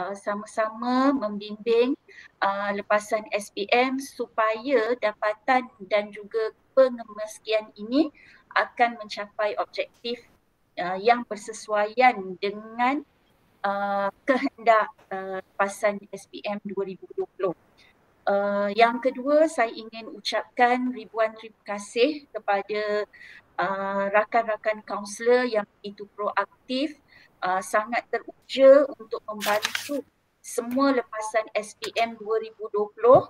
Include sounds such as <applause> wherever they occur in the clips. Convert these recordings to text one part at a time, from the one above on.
Uh, sama-sama membimbing uh, lepasan SPM supaya dapatan dan juga pengemaskian ini akan mencapai objektif uh, yang bersesuaian dengan uh, kehendak uh, lepasan SPM 2020. Uh, yang kedua, saya ingin ucapkan ribuan terima kasih kepada uh, rakan-rakan kaunselor yang begitu proaktif uh, sangat teruja untuk membantu semua lepasan SPM 2020 uh,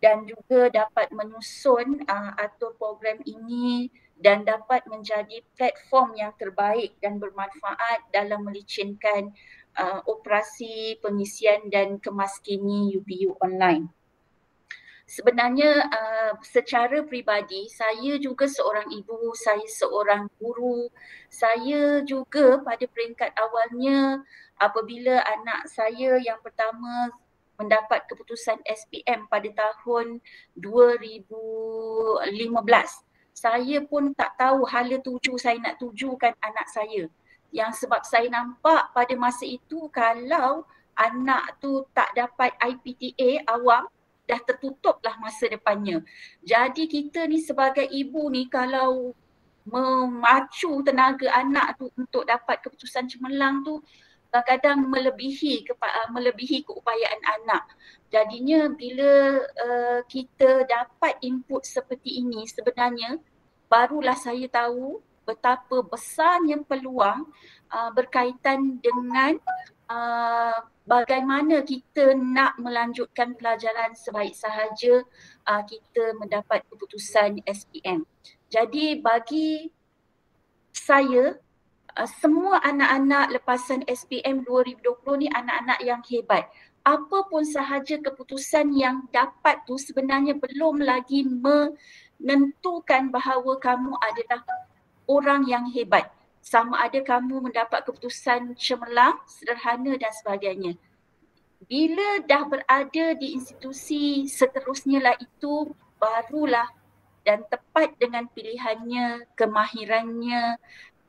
dan juga dapat menyusun uh, atur program ini dan dapat menjadi platform yang terbaik dan bermanfaat dalam melicinkan uh, operasi pengisian dan kemaskini UBU online sebenarnya uh, secara peribadi saya juga seorang ibu, saya seorang guru. Saya juga pada peringkat awalnya apabila anak saya yang pertama mendapat keputusan SPM pada tahun 2015. Saya pun tak tahu hala tuju saya nak tujukan anak saya. Yang sebab saya nampak pada masa itu kalau anak tu tak dapat IPTA awam dah tertutup lah masa depannya. Jadi kita ni sebagai ibu ni kalau memacu tenaga anak tu untuk dapat keputusan cemerlang tu kadang-kadang melebihi eh, melebihi keupayaan anak. Jadinya bila uh, kita dapat input seperti ini sebenarnya barulah saya tahu betapa besarnya peluang uh, berkaitan dengan Ah, bagaimana kita nak melanjutkan pelajaran sebaik sahaja uh, kita mendapat keputusan SPM. Jadi bagi saya ah, semua anak-anak lepasan SPM 2020 ni anak-anak yang hebat. Apa pun sahaja keputusan yang dapat tu sebenarnya belum lagi menentukan bahawa kamu adalah orang yang hebat sama ada kamu mendapat keputusan cemerlang, sederhana dan sebagainya. Bila dah berada di institusi seterusnya lah itu barulah dan tepat dengan pilihannya, kemahirannya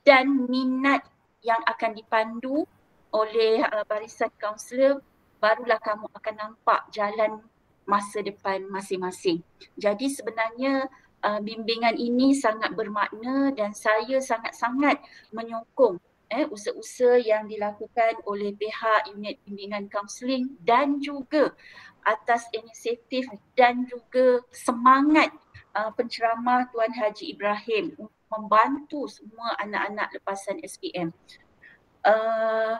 dan minat yang akan dipandu oleh uh, barisan kaunselor barulah kamu akan nampak jalan masa depan masing-masing. Jadi sebenarnya uh, bimbingan ini sangat bermakna dan saya sangat-sangat menyokong eh usaha-usaha yang dilakukan oleh pihak unit bimbingan kaunseling dan juga atas inisiatif dan juga semangat uh, penceramah Tuan Haji Ibrahim membantu semua anak-anak lepasan SPM. Uh, ah,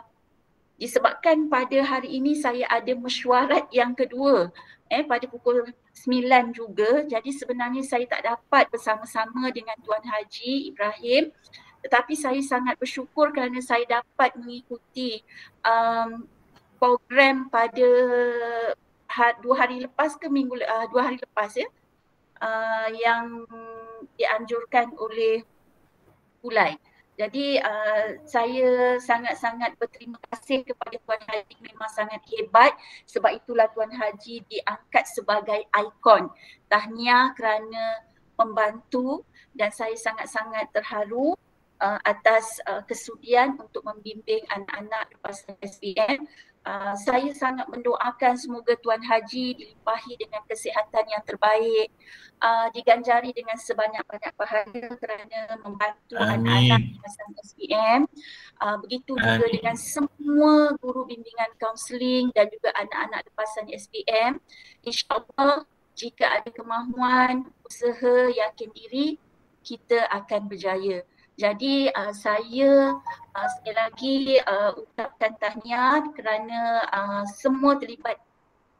disebabkan pada hari ini saya ada mesyuarat yang kedua eh pada pukul 9 juga jadi sebenarnya saya tak dapat bersama-sama dengan Tuan Haji Ibrahim tetapi saya sangat bersyukur kerana saya dapat mengikuti um, program pada ha, dua hari lepas ke minggu uh, dua hari lepas ya uh, yang dianjurkan oleh Kulai. Jadi uh, saya sangat-sangat berterima kasih kepada Tuan Haji memang sangat hebat sebab itulah Tuan Haji diangkat sebagai ikon. Tahniah kerana membantu dan saya sangat-sangat terharu uh, atas uh, kesudian untuk membimbing anak-anak lepas SPM Ah, saya sangat mendoakan semoga Tuan Haji dilimpahi dengan kesihatan yang terbaik, uh, diganjari dengan sebanyak-banyak pahala kerana membantu anak-anak pasal SPM. Uh, ah, begitu Amin. juga dengan semua guru bimbingan kaunseling dan juga anak-anak lepasan SPM. InsyaAllah jika ada kemahuan, usaha, yakin diri, kita akan berjaya. Jadi uh, saya uh, sekali lagi uh, ah, ucapkan tahniah kerana uh, semua terlibat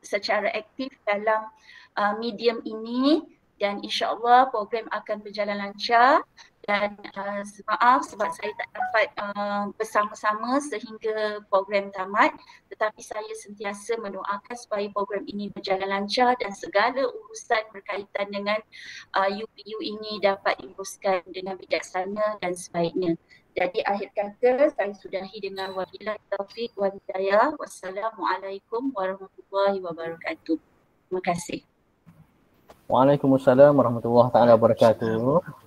secara aktif dalam uh, medium ini dan insyaAllah program akan berjalan lancar dan uh, maaf sebab saya tak dapat uh, bersama-sama sehingga program tamat tetapi saya sentiasa mendoakan supaya program ini berjalan lancar dan segala urusan berkaitan dengan uh, UPU ini dapat diuruskan dengan bijaksana dan sebaiknya. Jadi akhir kata saya sudahi dengan wabillahi taufik wal hidayah. Wassalamualaikum warahmatullahi wabarakatuh. Terima kasih. Waalaikumsalam warahmatullahi taala wabarakatuh.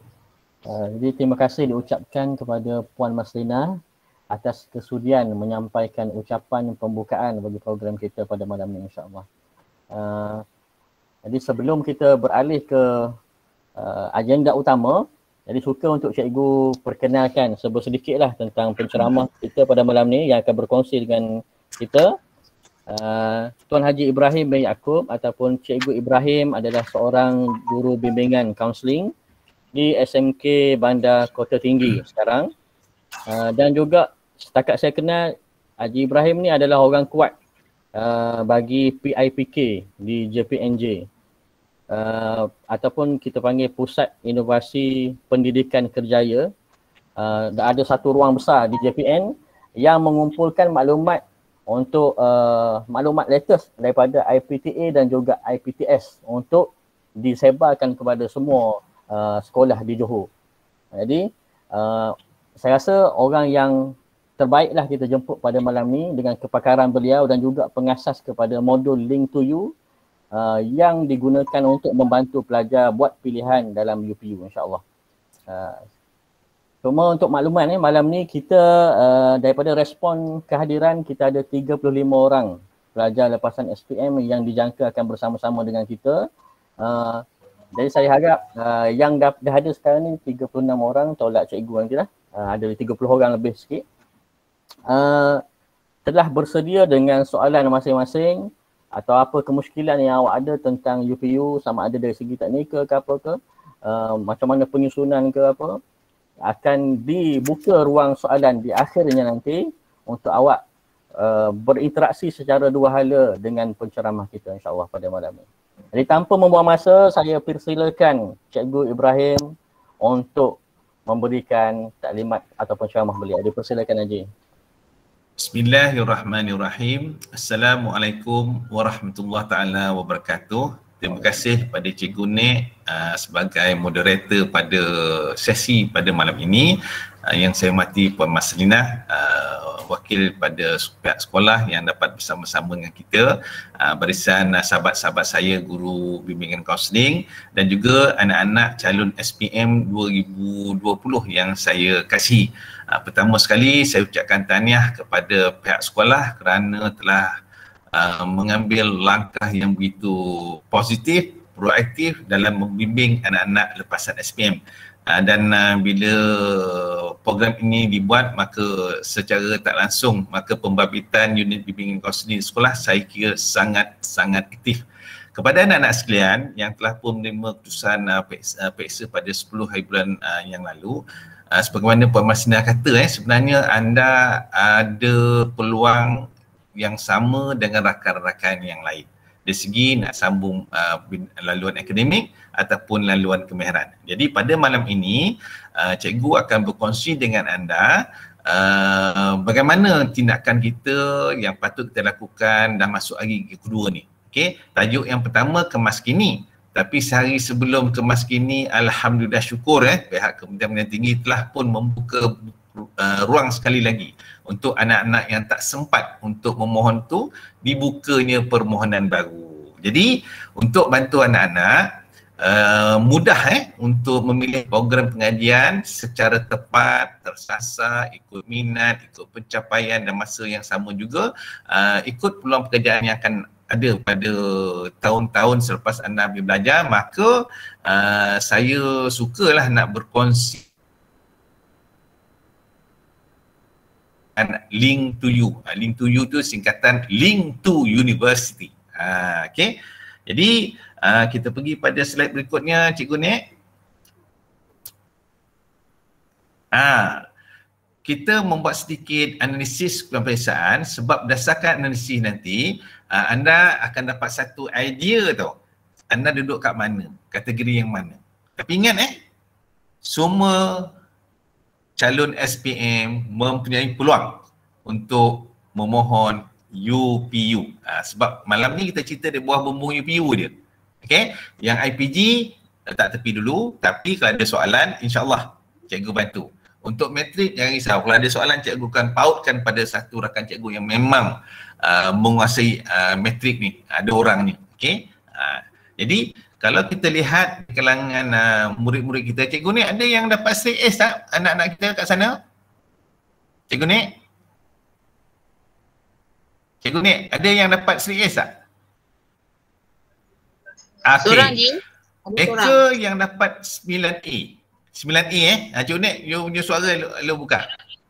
Eh, jadi terima kasih diucapkan kepada Puan Maslina atas kesudian menyampaikan ucapan pembukaan bagi program kita pada malam ini insyaAllah. Uh, jadi sebelum kita beralih ke uh, agenda utama, jadi suka untuk cikgu perkenalkan sebut sedikitlah tentang penceramah kita pada malam ini yang akan berkongsi dengan kita. Uh, Tuan Haji Ibrahim bin Yaakob ataupun Cikgu Ibrahim adalah seorang guru bimbingan kaunseling uh, di SMK Bandar Kota Tinggi hmm. sekarang uh, dan juga setakat saya kenal Haji Ibrahim ni adalah orang kuat uh, bagi PIPK di JPNJ uh, ah, ataupun kita panggil Pusat Inovasi Pendidikan Kerjaya uh, ada satu ruang besar di JPN yang mengumpulkan maklumat untuk uh, maklumat latest daripada IPTA dan juga IPTS untuk disebarkan kepada semua uh, sekolah di Johor. Jadi uh, saya rasa orang yang terbaiklah kita jemput pada malam ni dengan kepakaran beliau dan juga pengasas kepada modul Link to You uh, yang digunakan untuk membantu pelajar buat pilihan dalam UPU insyaAllah. Uh, cuma untuk makluman eh, malam ni kita uh, daripada respon kehadiran kita ada 35 orang pelajar lepasan SPM yang dijangka akan bersama-sama dengan kita. Uh, jadi saya harap uh, yang dah, dah ada sekarang ni 36 orang tolak cikgu nanti lah. Uh, ada 30 orang lebih sikit. Uh, telah bersedia dengan soalan masing-masing atau apa kemuskilan yang awak ada tentang UPU sama ada dari segi teknikal ke apa ke uh, macam mana penyusunan ke apa akan dibuka ruang soalan di akhirnya nanti untuk awak uh, berinteraksi secara dua hala dengan penceramah kita insyaAllah pada malam ini. Jadi tanpa membuang masa, saya persilakan Cikgu Ibrahim untuk memberikan taklimat ataupun ceramah beliau. Dia persilakan aja. Bismillahirrahmanirrahim. Assalamualaikum warahmatullahi taala wabarakatuh. Terima kasih pada Cikgu Nek uh, sebagai moderator pada sesi pada malam ini uh, yang saya mati Puan Maslinah uh, wakil pada pihak sekolah yang dapat bersama-sama dengan kita uh, barisan uh, sahabat-sahabat saya guru bimbingan kaunseling dan juga anak-anak calon SPM 2020 yang saya kasih. Uh, pertama sekali saya ucapkan tahniah kepada pihak sekolah kerana telah uh, mengambil langkah yang begitu positif proaktif dalam membimbing anak-anak lepasan SPM uh, dan uh, bila program ini dibuat maka secara tak langsung maka pembabitan unit bimbingan kaunseling sekolah saya kira sangat-sangat aktif kepada anak-anak sekalian yang telah pun menerima keputusan uh, ah, peksa, uh, peksa pada 10 hari bulan uh, yang lalu uh, sebagaimana Puan Masina kata eh, sebenarnya anda ada peluang yang sama dengan rakan-rakan yang lain dari segi nak sambung uh, laluan akademik ataupun laluan kemahiran. Jadi pada malam ini uh, cikgu akan berkongsi dengan anda Uh, bagaimana tindakan kita yang patut kita lakukan dah masuk hari kedua ni okay? tajuk yang pertama kemas kini tapi sehari sebelum kemas kini Alhamdulillah syukur eh pihak yang tinggi telah pun membuka uh, ruang sekali lagi untuk anak-anak yang tak sempat untuk memohon tu dibukanya permohonan baru. Jadi untuk bantu anak-anak uh, mudah eh untuk memilih program pengajian secara tepat, tersasar, ikut minat, ikut pencapaian dan masa yang sama juga uh, ikut peluang pekerjaan yang akan ada pada tahun-tahun selepas anda belajar maka uh, saya sukalah nak berkongsi dengan link to you. Ah, link to you tu singkatan link to university. Ha, okay. Jadi ha, kita pergi pada slide berikutnya Cikgu Nek. Ha, kita membuat sedikit analisis keperiksaan sebab berdasarkan analisis nanti anda akan dapat satu idea tau. Anda duduk kat mana, kategori yang mana. Tapi ingat eh, semua calon SPM mempunyai peluang untuk memohon UPU. Ha, sebab malam ni kita cerita dia buah bumbung UPU dia. Okey, yang IPG letak tepi dulu tapi kalau ada soalan insyaAllah cikgu bantu. Untuk matrik jangan risau. Kalau ada soalan cikgu akan pautkan pada satu rakan cikgu yang memang uh, menguasai uh, matrik ni. Ada orang ni. Okey. Uh, jadi kalau kita lihat kalangan uh, murid-murid kita, cikgu ni ada yang dapat straight S tak anak-anak kita kat sana? Cikgu ni? Cikgu ni, ada yang dapat straight S tak? Ah, okay. Seorang je. Eka yang dapat 9A. 9A eh. Ha, cikgu ni, you punya suara lu, lu buka.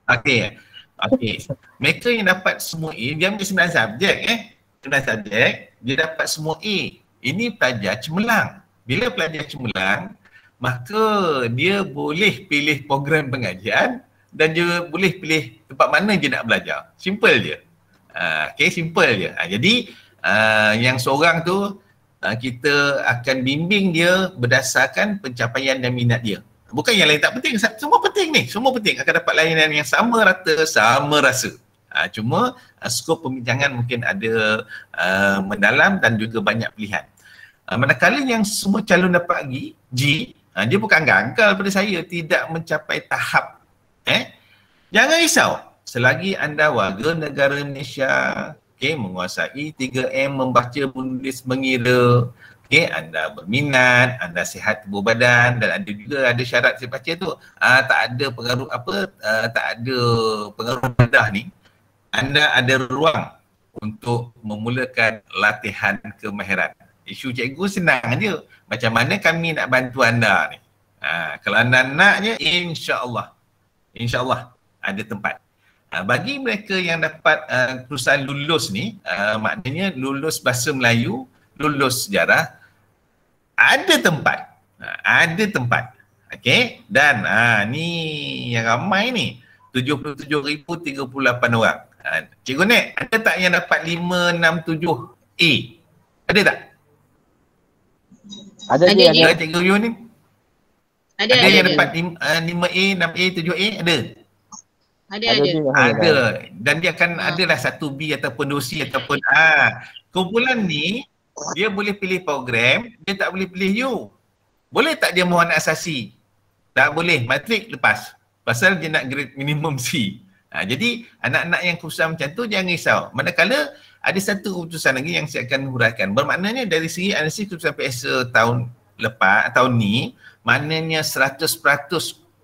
Okay. Okay. Mereka yang dapat semua A, dia ambil 9 subjek eh. 9 subjek, dia dapat semua A ini pelajar cemerlang. Bila pelajar cemerlang, maka dia boleh pilih program pengajian dan dia boleh pilih tempat mana dia nak belajar. Simple je. Uh, ah, okay, simple je. Uh, jadi, uh, yang seorang tu, uh, kita akan bimbing dia berdasarkan pencapaian dan minat dia. Bukan yang lain tak penting. Semua penting ni. Semua penting. Akan dapat layanan yang sama rata, sama rasa. Uh, cuma, uh, skop pembincangan mungkin ada uh, mendalam dan juga banyak pilihan. Ah, manakala yang semua calon dapat pergi, G ha, dia bukan gagal pada saya tidak mencapai tahap eh jangan risau selagi anda warga negara Malaysia okay, menguasai 3M membaca menulis mengira okay, anda berminat anda sihat tubuh badan dan ada juga ada syarat saya baca tu uh, tak ada pengaruh apa uh, tak ada pengaruh badah ni anda ada ruang untuk memulakan latihan kemahiran isu cikgu senang je macam mana kami nak bantu anda ni ha, kalau anda naknya insyaallah insyaallah ada tempat ha, bagi mereka yang dapat uh, perusahaan lulus ni uh, maknanya lulus bahasa Melayu lulus sejarah ada tempat ha, ada tempat Okay, dan ha, ni yang ramai ni 77038 orang ha, cikgu ni ada tak yang dapat 567 A ada tak ada dia. Ada cikgu Yu ni. Ada, ada, ada yang dapat 5A, 6A, 7A, ada? Ada, ada. Ada. ada. ada. Dan dia akan ah. ada lah satu B ataupun 2C ataupun A. Kumpulan ni, dia boleh pilih program, dia tak boleh pilih you. Boleh tak dia mohon asasi? Tak boleh. Matrik lepas. Pasal dia nak grade minimum C. Ha, jadi anak-anak yang keputusan macam tu jangan risau. Manakala ada satu keputusan lagi yang saya akan huraikan. Bermaknanya dari segi analisis keputusan PSA tahun lepas, tahun ni, maknanya 100%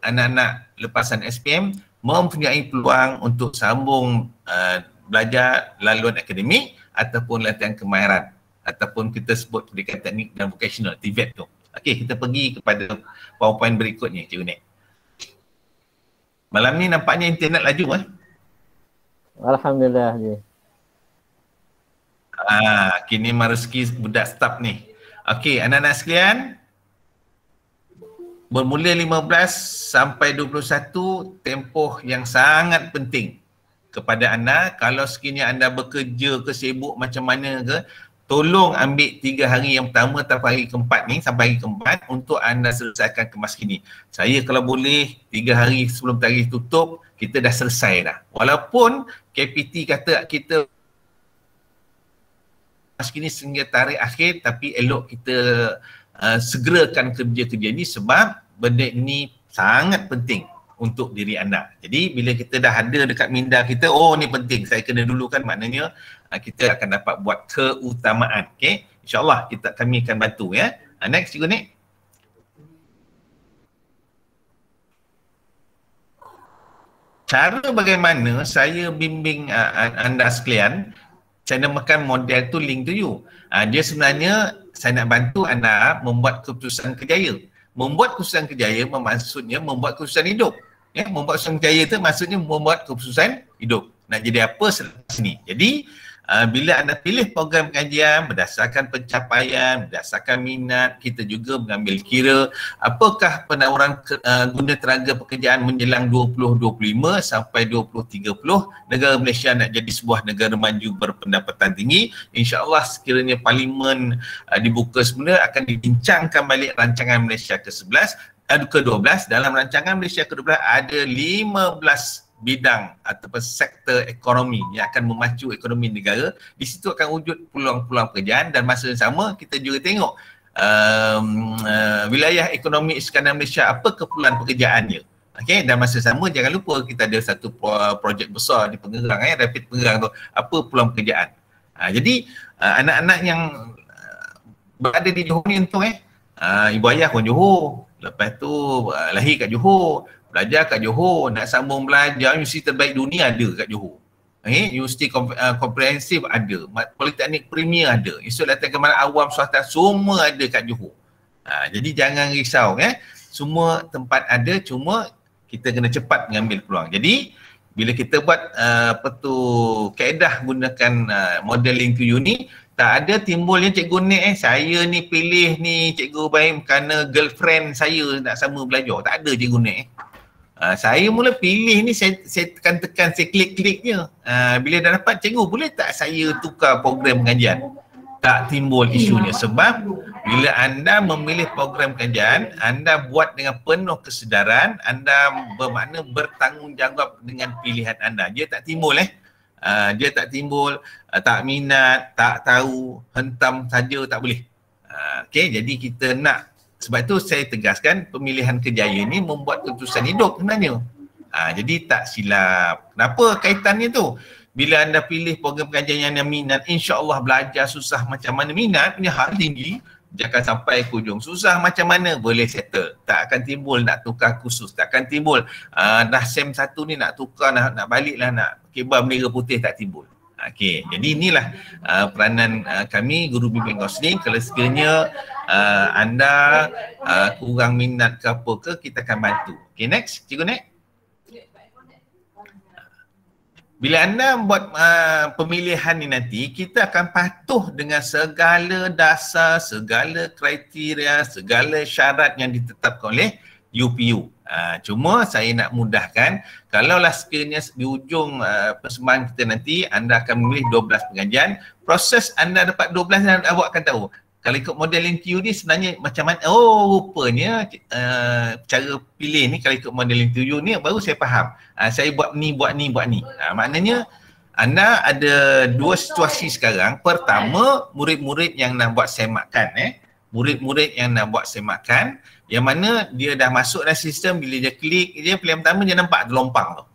anak-anak lepasan SPM mempunyai peluang untuk sambung uh, belajar laluan akademik ataupun latihan kemahiran ataupun kita sebut pendidikan teknik dan vocational, TVET tu. Okey, kita pergi kepada PowerPoint berikutnya, Cikgu Nek. Malam ni nampaknya internet laju eh. Alhamdulillah Ah, kini mereski budak staff ni. Okey, anak-anak sekalian. Bermula 15 sampai 21 tempoh yang sangat penting kepada anda kalau sekiranya anda bekerja ke sibuk macam mana ke tolong ambil tiga hari yang pertama sampai hari keempat ni sampai hari keempat untuk anda selesaikan kemas kini. Saya kalau boleh tiga hari sebelum tarikh tutup, kita dah selesai dah. Walaupun KPT kata kita kemas kini sehingga tarikh akhir tapi elok kita uh, segerakan kerja-kerja ni sebab benda ni sangat penting untuk diri anda. Jadi bila kita dah ada dekat minda kita, oh ni penting, saya kena dulukan maknanya ah, kita akan dapat buat keutamaan. Okay, insyaAllah kita, kami akan bantu ya. Uh, next, cikgu ni. Cara bagaimana saya bimbing uh, anda sekalian saya makan model tu link to you. Uh, dia sebenarnya saya nak bantu anda membuat keputusan kejaya. Membuat keputusan kejaya memaksudnya membuat keputusan hidup. Ya, membuat susahan kaya tu maksudnya membuat kesusahan hidup. Nak jadi apa selepas ni. Jadi, uh, bila anda pilih program pengajian berdasarkan pencapaian, berdasarkan minat, kita juga mengambil kira apakah penawaran ke, uh, guna tenaga pekerjaan menjelang 2025 sampai 2030 negara Malaysia nak jadi sebuah negara maju berpendapatan tinggi. InsyaAllah sekiranya parlimen uh, dibuka semula akan dibincangkan balik rancangan Malaysia ke-11 ke-12 dalam rancangan Malaysia ke-12 ada 15 bidang ataupun sektor ekonomi yang akan memacu ekonomi negara. Di situ akan wujud peluang-peluang pekerjaan dan masa yang sama kita juga tengok um, uh, wilayah ekonomi sekarang Malaysia apa kepulan pekerjaannya. Okey dan masa yang sama jangan lupa kita ada satu projek besar di Pengerang eh rapid Pengerang tu apa peluang pekerjaan. Ha, jadi uh, anak-anak yang uh, berada di Johor ni tu eh uh, ibu ayah pun Johor Lepas tu uh, lahir kat Johor, belajar kat Johor, nak sambung belajar universiti terbaik dunia ada kat Johor. Okay? Eh, universiti kom- uh, ah, komprehensif ada, politeknik premier ada, institut latihan kemarin awam swasta semua ada kat Johor. Ha, jadi jangan risau eh. Semua tempat ada cuma kita kena cepat mengambil peluang. Jadi bila kita buat uh, apa tu kaedah gunakan uh, modeling to uni, tak ada timbulnya cikgu ni eh saya ni pilih ni cikgu Ibrahim kerana girlfriend saya nak sama belajar tak ada cikgu ni eh uh, saya mula pilih ni saya, saya tekan-tekan saya klik kliknya. je ah, bila dah dapat cikgu boleh tak saya tukar program pengajian tak timbul isu ni. sebab bila anda memilih program kajian anda buat dengan penuh kesedaran anda bermakna bertanggungjawab dengan pilihan anda dia tak timbul eh Ah, dia tak timbul, uh, tak minat, tak tahu, hentam saja tak boleh. Uh, ah, okay, jadi kita nak sebab itu saya tegaskan pemilihan kejaya ni membuat keputusan hidup sebenarnya. Uh, jadi tak silap. Kenapa kaitannya tu? Bila anda pilih program pengajian yang anda minat, insya Allah belajar susah macam mana minat punya hal tinggi, dia akan sampai kujung Susah macam mana boleh settle. Tak akan timbul nak tukar khusus. Tak akan timbul uh, dah sem satu ni nak tukar, nak, nak balik lah, nak kebah bendera putih tak timbul. Okey, jadi inilah uh, peranan uh, kami guru bimbing kaunseling kalau sekiranya uh, anda uh, kurang minat ke apa ke kita akan bantu. Okey next, cikgu next. Bila anda buat uh, pemilihan ni nanti, kita akan patuh dengan segala dasar, segala kriteria, segala syarat yang ditetapkan oleh UPU. Uh, ah, cuma saya nak mudahkan kalaulah sekiranya di ujung uh, persembahan kita nanti anda akan memilih 12 pengajian, proses anda dapat 12 dan anda akan tahu. Kalau ikut model yang Q ni sebenarnya macam mana, oh rupanya uh, cara pilih ni kalau ikut model yang Q ni baru saya faham. Uh, saya buat ni, buat ni, buat ni. Uh, maknanya anda ada dua situasi sekarang. Pertama, murid-murid yang nak buat semakan eh. Murid-murid yang nak buat semakan yang mana dia dah masuk dalam sistem bila dia klik dia pilihan pertama dia nampak lompang tu.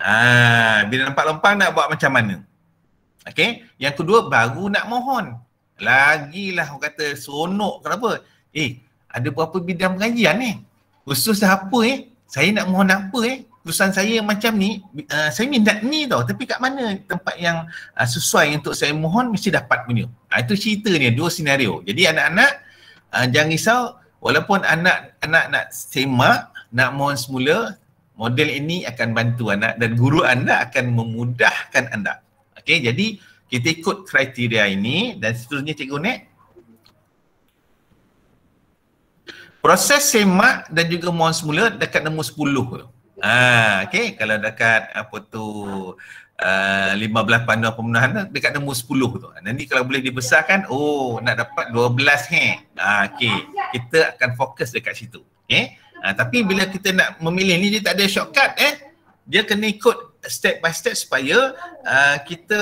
Ha, bila nampak lompang nak buat macam mana? Okey, yang kedua baru nak mohon. Lagilah orang kata seronok kenapa? Eh, ada berapa bidang pengajian ni? Eh? Khusus apa eh? Saya nak mohon apa eh? Keputusan saya macam ni, uh, saya minta ni tau. Tapi kat mana tempat yang uh, sesuai untuk saya mohon mesti dapat punya. Uh, itu cerita ni, dua senario. Jadi anak-anak uh, jangan risau walaupun anak anak nak semak nak mohon semula model ini akan bantu anak dan guru anda akan memudahkan anda okey jadi kita ikut kriteria ini dan seterusnya cikgu Nek proses semak dan juga mohon semula dekat nombor 10 tu ah okey kalau dekat apa tu uh, ah, 15 panduan pembenahan dekat nombor 10 tu. Nanti kalau boleh dibesarkan, oh nak dapat 12 he. Ah uh, okey. Kita akan fokus dekat situ. Okey. Uh, ah, tapi bila kita nak memilih ni dia tak ada shortcut eh. Dia kena ikut step by step supaya uh, kita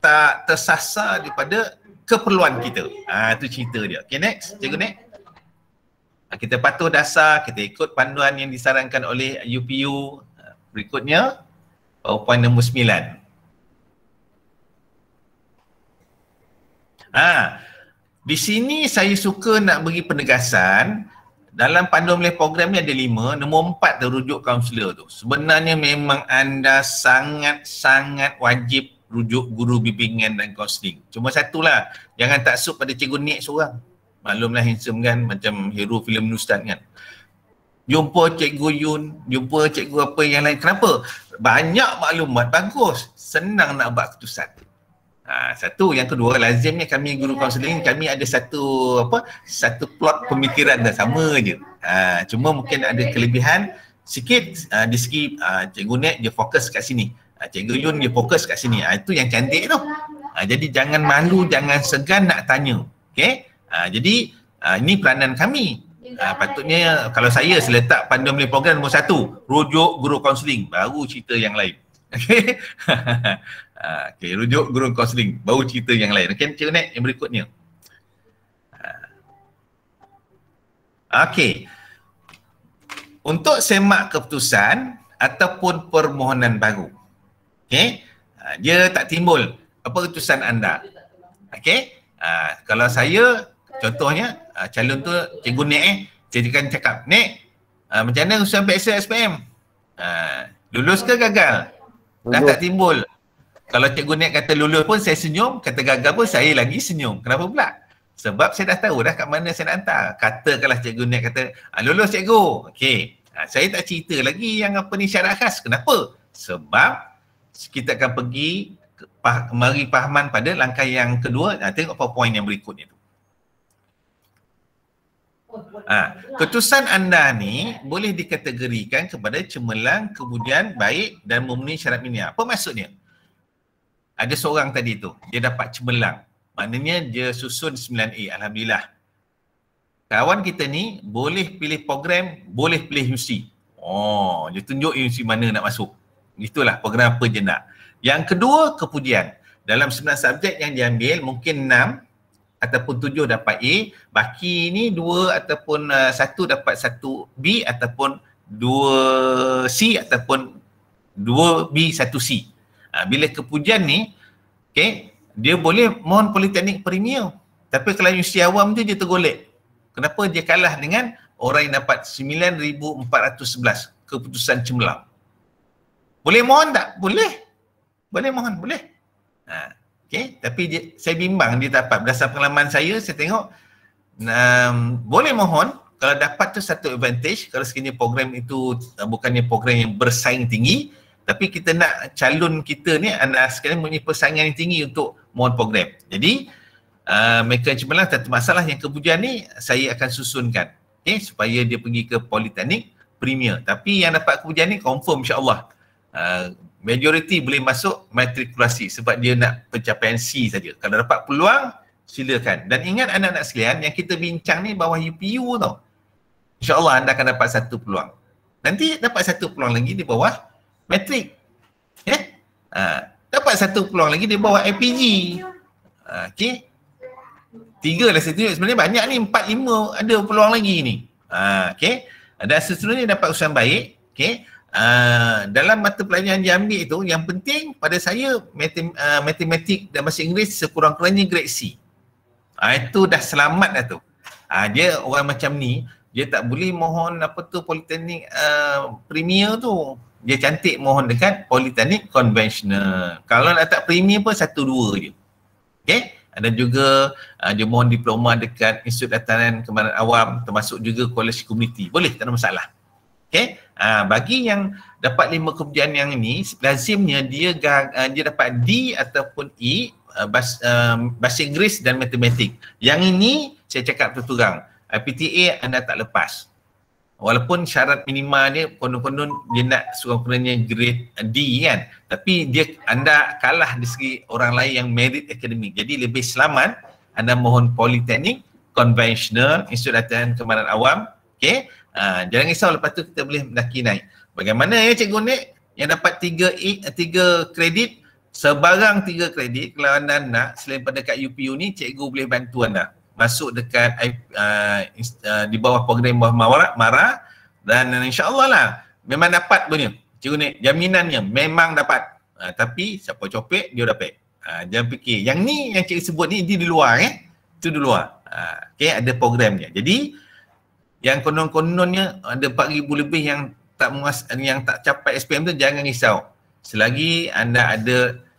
tak tersasar daripada keperluan kita. Ah uh, tu cerita dia. Okey next. Cikgu next kita patuh dasar, kita ikut panduan yang disarankan oleh UPU berikutnya PowerPoint oh, nombor sembilan. Ah, ha, di sini saya suka nak bagi penegasan dalam panduan oleh program ni ada lima, nombor empat terujuk kaunselor tu. Sebenarnya memang anda sangat-sangat wajib rujuk guru bimbingan dan kaunseling. Cuma satulah, jangan tak sup pada cikgu Nick seorang. Maklumlah handsome kan, macam hero filem Nustad kan jumpa cikgu Yun, jumpa cikgu apa yang lain. Kenapa? Banyak maklumat bagus. Senang nak buat keputusan. Ha, satu. Yang kedua, lazimnya kami guru ya, counseling, ya. kami ada satu apa satu plot pemikiran dah sama je. Ha, cuma mungkin ada kelebihan sikit ha, di segi ha, cikgu Nek dia fokus kat sini. Ha, cikgu Yun dia fokus kat sini. Ha, itu yang cantik tu. Ha, jadi jangan malu, jangan segan nak tanya. Okay? Ha, jadi ha, ini peranan kami Uh, patutnya kalau saya saya letak pandem ni program nombor satu rujuk guru counseling baru cerita yang lain <laughs> okey uh, ah, okay, rujuk guru counseling baru cerita yang lain okey cikgu nak yang berikutnya uh, ah. Okay, untuk semak keputusan ataupun permohonan baru Okay, uh, dia tak timbul apa keputusan anda Okay, uh, kalau saya contohnya uh, calon tu cikgu Nek eh cikgu kan cakap Nek uh, macam mana usaha ambil SPM? uh, ah, lulus ke gagal? Lulus. dah tak timbul kalau cikgu Nek kata lulus pun saya senyum kata gagal pun saya lagi senyum kenapa pula? sebab saya dah tahu dah kat mana saya nak hantar katakanlah cikgu Nek kata uh, lulus cikgu okay. uh, saya tak cerita lagi yang apa ni syarat khas kenapa? sebab kita akan pergi ke, pah, mari pahaman pada langkah yang kedua nah, tengok poin yang berikutnya tu Ha, ah, keputusan anda ni boleh dikategorikan kepada cemerlang kemudian baik dan memenuhi syarat ini. Apa maksudnya? Ada seorang tadi tu, dia dapat cemerlang. Maknanya dia susun 9A, Alhamdulillah. Kawan kita ni boleh pilih program, boleh pilih UC. Oh, dia tunjuk UC mana nak masuk. Itulah program apa je nak. Yang kedua, kepujian. Dalam 9 subjek yang diambil, mungkin ataupun tujuh dapat A, baki ni dua ataupun uh, satu dapat satu B ataupun dua C ataupun dua B satu C. Ha, bila kepujian ni, okay, dia boleh mohon politeknik premier. Tapi kalau universiti awam tu dia tergolek. Kenapa dia kalah dengan orang yang dapat 9411 keputusan cemerlang. Boleh mohon tak? Boleh. Boleh mohon, boleh. Ha. Okay, tapi dia, saya bimbang dia dapat berdasarkan pengalaman saya, saya tengok um, boleh mohon kalau dapat tu satu advantage kalau sekiranya program itu uh, bukannya program yang bersaing tinggi tapi kita nak calon kita ni anda sekalian punya persaingan yang tinggi untuk mohon program. Jadi uh, mereka cuma lah satu masalah yang kebujan ni saya akan susunkan okay, supaya dia pergi ke Politeknik Premier. Tapi yang dapat kebujan ni confirm insyaAllah uh, majoriti boleh masuk matrikulasi sebab dia nak pencapaian C saja. Kalau dapat peluang, silakan. Dan ingat anak-anak sekalian yang kita bincang ni bawah UPU tau. InsyaAllah anda akan dapat satu peluang. Nanti dapat satu peluang lagi di bawah matrik. Ya? Ha, dapat satu peluang lagi di bawah IPG. Ha, okay? Tiga lah setuju. Sebenarnya banyak ni. Empat, lima ada peluang lagi ni. Ha, okay? Dan seterusnya dapat usaha baik. Okay? Uh, dalam mata pelajaran yang ambil itu yang penting pada saya matem- uh, ah, matematik dan bahasa Inggeris sekurang-kurangnya grade C. Uh, itu dah selamat dah tu. Uh, dia orang macam ni dia tak boleh mohon apa tu politeknik uh, premier tu. Dia cantik mohon dekat politeknik konvensional. Kalau nak tak premier pun satu dua je. Okay? Dan juga uh, dia mohon diploma dekat Institut Dataran Kemarin Awam termasuk juga College Community. Boleh, tak ada masalah. Okay? Ha, ah, bagi yang dapat lima kemudian yang ini, lazimnya dia uh, dia dapat D ataupun E uh, bas, uh, bahasa Inggeris dan matematik. Yang ini saya cakap terturang. Uh, PTA anda tak lepas. Walaupun syarat minima dia konon-konon dia nak sekurang-kurangnya grade D kan. Tapi dia anda kalah di segi orang lain yang merit akademik. Jadi lebih selamat anda mohon politeknik, konvensional, institut latihan kemarin awam. Okay. Ha, jangan risau lepas tu kita boleh mendaki naik. Bagaimana ya Cikgu Nik yang dapat tiga, tiga kredit sebarang tiga kredit kalau anda nak selain pada kat UPU ni Cikgu boleh bantu anda masuk dekat uh, uh, di bawah program bawah Mara, Mara dan insyaAllah lah memang dapat punya Cikgu Nik jaminannya memang dapat uh, tapi siapa copet dia dapat uh, jangan fikir yang ni yang Cikgu sebut ni di luar eh itu di luar uh, ha, okay, ada programnya jadi yang konon-kononnya ada 4000 lebih yang tak muas yang tak capai SPM tu jangan risau selagi anda ada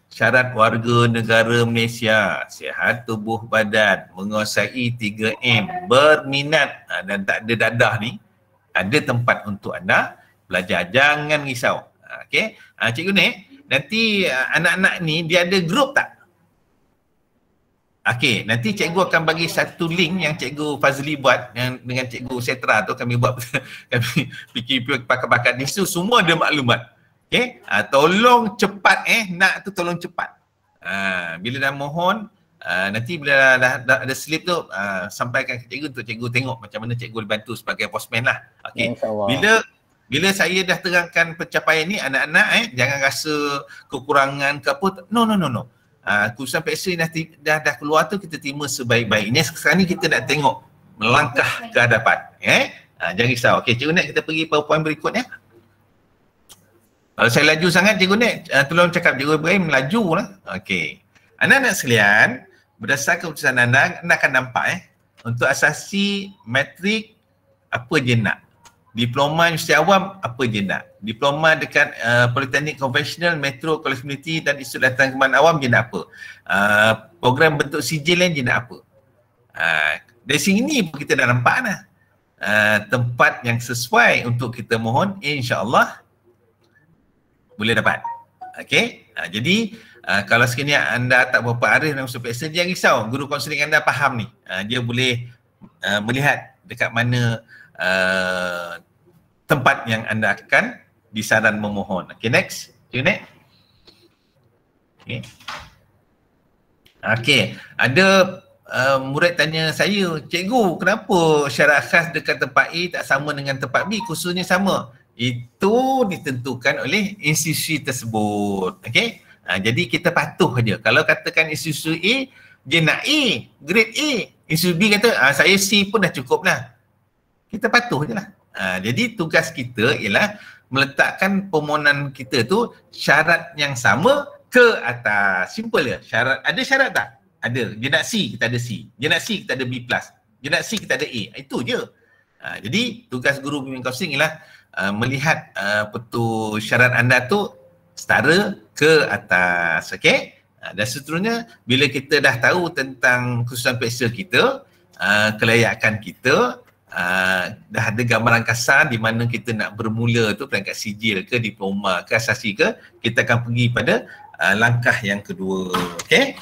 syarat warga negara Malaysia sihat tubuh badan menguasai 3M berminat ah, dan tak ada dadah ni ada tempat untuk anda belajar jangan risau ah, okey ah, cikgu ni nanti anak-anak ni dia ada grup tak Okey, nanti cikgu akan bagi satu link yang cikgu Fazli buat yang dengan cikgu Setra tu kami buat <laughs> kami fikir pakai pakai di situ semua ada maklumat. Okey, uh, tolong cepat eh nak tu tolong cepat. Uh, bila dah mohon uh, nanti bila dah, dah, dah ada slip tu uh, sampaikan ke cikgu untuk cikgu tengok macam mana cikgu boleh bantu sebagai postman lah. Okey. Ya, bila bila saya dah terangkan pencapaian ni anak-anak eh jangan rasa kekurangan ke apa. No no no no. Ah, keputusan vaksin dah, dah, dah keluar tu kita terima sebaik-baiknya. Sekarang ni kita nak tengok melangkah ke hadapan. Eh? Ha, ah, jangan risau. Okey, Cikgu Nek kita pergi PowerPoint berikutnya. Kalau saya laju sangat, Cikgu Nek, uh, tolong cakap Cikgu Ibrahim, laju lah. Okey. Anak-anak sekalian, berdasarkan keputusan anda, anda akan nampak eh, untuk asasi, matrik, apa je nak. Diploma universiti awam, apa je nak diploma dekat uh, Politeknik Konvensional, Metro, College Community dan isu datang Kembangan Awam je nak apa. Uh, program bentuk sijil lain je nak apa. Uh, dari sini pun kita dah nampak lah. Uh, tempat yang sesuai untuk kita mohon, eh, insyaAllah boleh dapat. Okay? Uh, jadi, uh, kalau sekini anda tak berapa arif dalam usul peksa, jangan risau. Guru konseling anda faham ni. Uh, dia boleh uh, melihat dekat mana uh, tempat yang anda akan di saran memohon. Okay, next. Okay, next. Okay. Okay, ada uh, murid tanya saya, cikgu kenapa syarat khas dekat tempat A tak sama dengan tempat B, khususnya sama? Itu ditentukan oleh institusi tersebut. Okay, ha, jadi kita patuh je. Kalau katakan institusi A, dia nak A, grade A. Institusi B kata, ha, saya C pun dah cukup lah. Kita patuh je lah. Ha, jadi tugas kita ialah meletakkan permohonan kita tu syarat yang sama ke atas. Simple ya. Syarat ada syarat tak? Ada. Dia nak C, kita ada C. Dia nak C, kita ada B+. Dia nak C, kita ada A. Itu je. Ha, jadi tugas guru pembimbing kaunseling ialah uh, melihat uh, betul syarat anda tu setara ke atas. Okay? Uh, ha, dan seterusnya, bila kita dah tahu tentang khususan peksa kita, uh, kelayakan kita, Ah, dah ada gambaran kasar di mana kita nak bermula tu peringkat sijil ke diploma ke asasi ke kita akan pergi pada uh, langkah yang kedua okey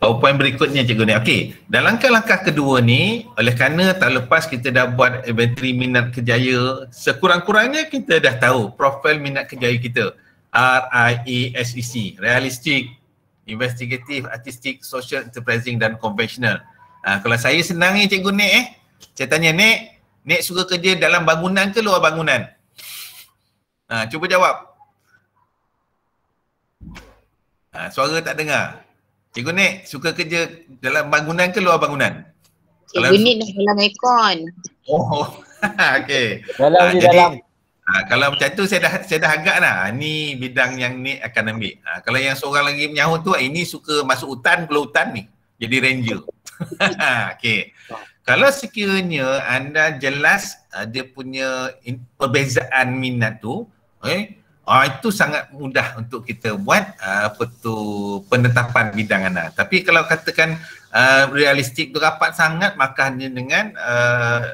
PowerPoint berikutnya cikgu ni. Okey, dan langkah-langkah kedua ni oleh kerana tak lepas kita dah buat inventory minat kejaya, sekurang-kurangnya kita dah tahu profil minat kejaya kita. R I E S C. realistic, Investigative, artistic, social enterprising dan conventional. Uh, kalau saya senang ni cikgu Nek eh. Saya tanya Nek, Nek suka kerja dalam bangunan ke luar bangunan? Uh, cuba jawab. Uh, suara tak dengar. Cikgu Nek suka kerja dalam bangunan ke luar bangunan? Cikgu Nek dalam aircon. Oh, <laughs> okey. Dalam uh, di jadi, dalam. Ha, kalau macam tu saya dah saya dah agak lah. Ha, ni bidang yang ni akan ambil. Ha, kalau yang seorang lagi menyahut tu, eh, ini suka masuk hutan, keluar hutan ni. Jadi ranger. <laughs> Ha, okay. Kalau sekiranya anda jelas uh, dia punya in, perbezaan minat tu, eh, okay, uh, itu sangat mudah untuk kita buat uh, apa tu, penetapan bidang anda. Tapi kalau katakan uh, realistik tu rapat sangat, maka hanya dengan uh,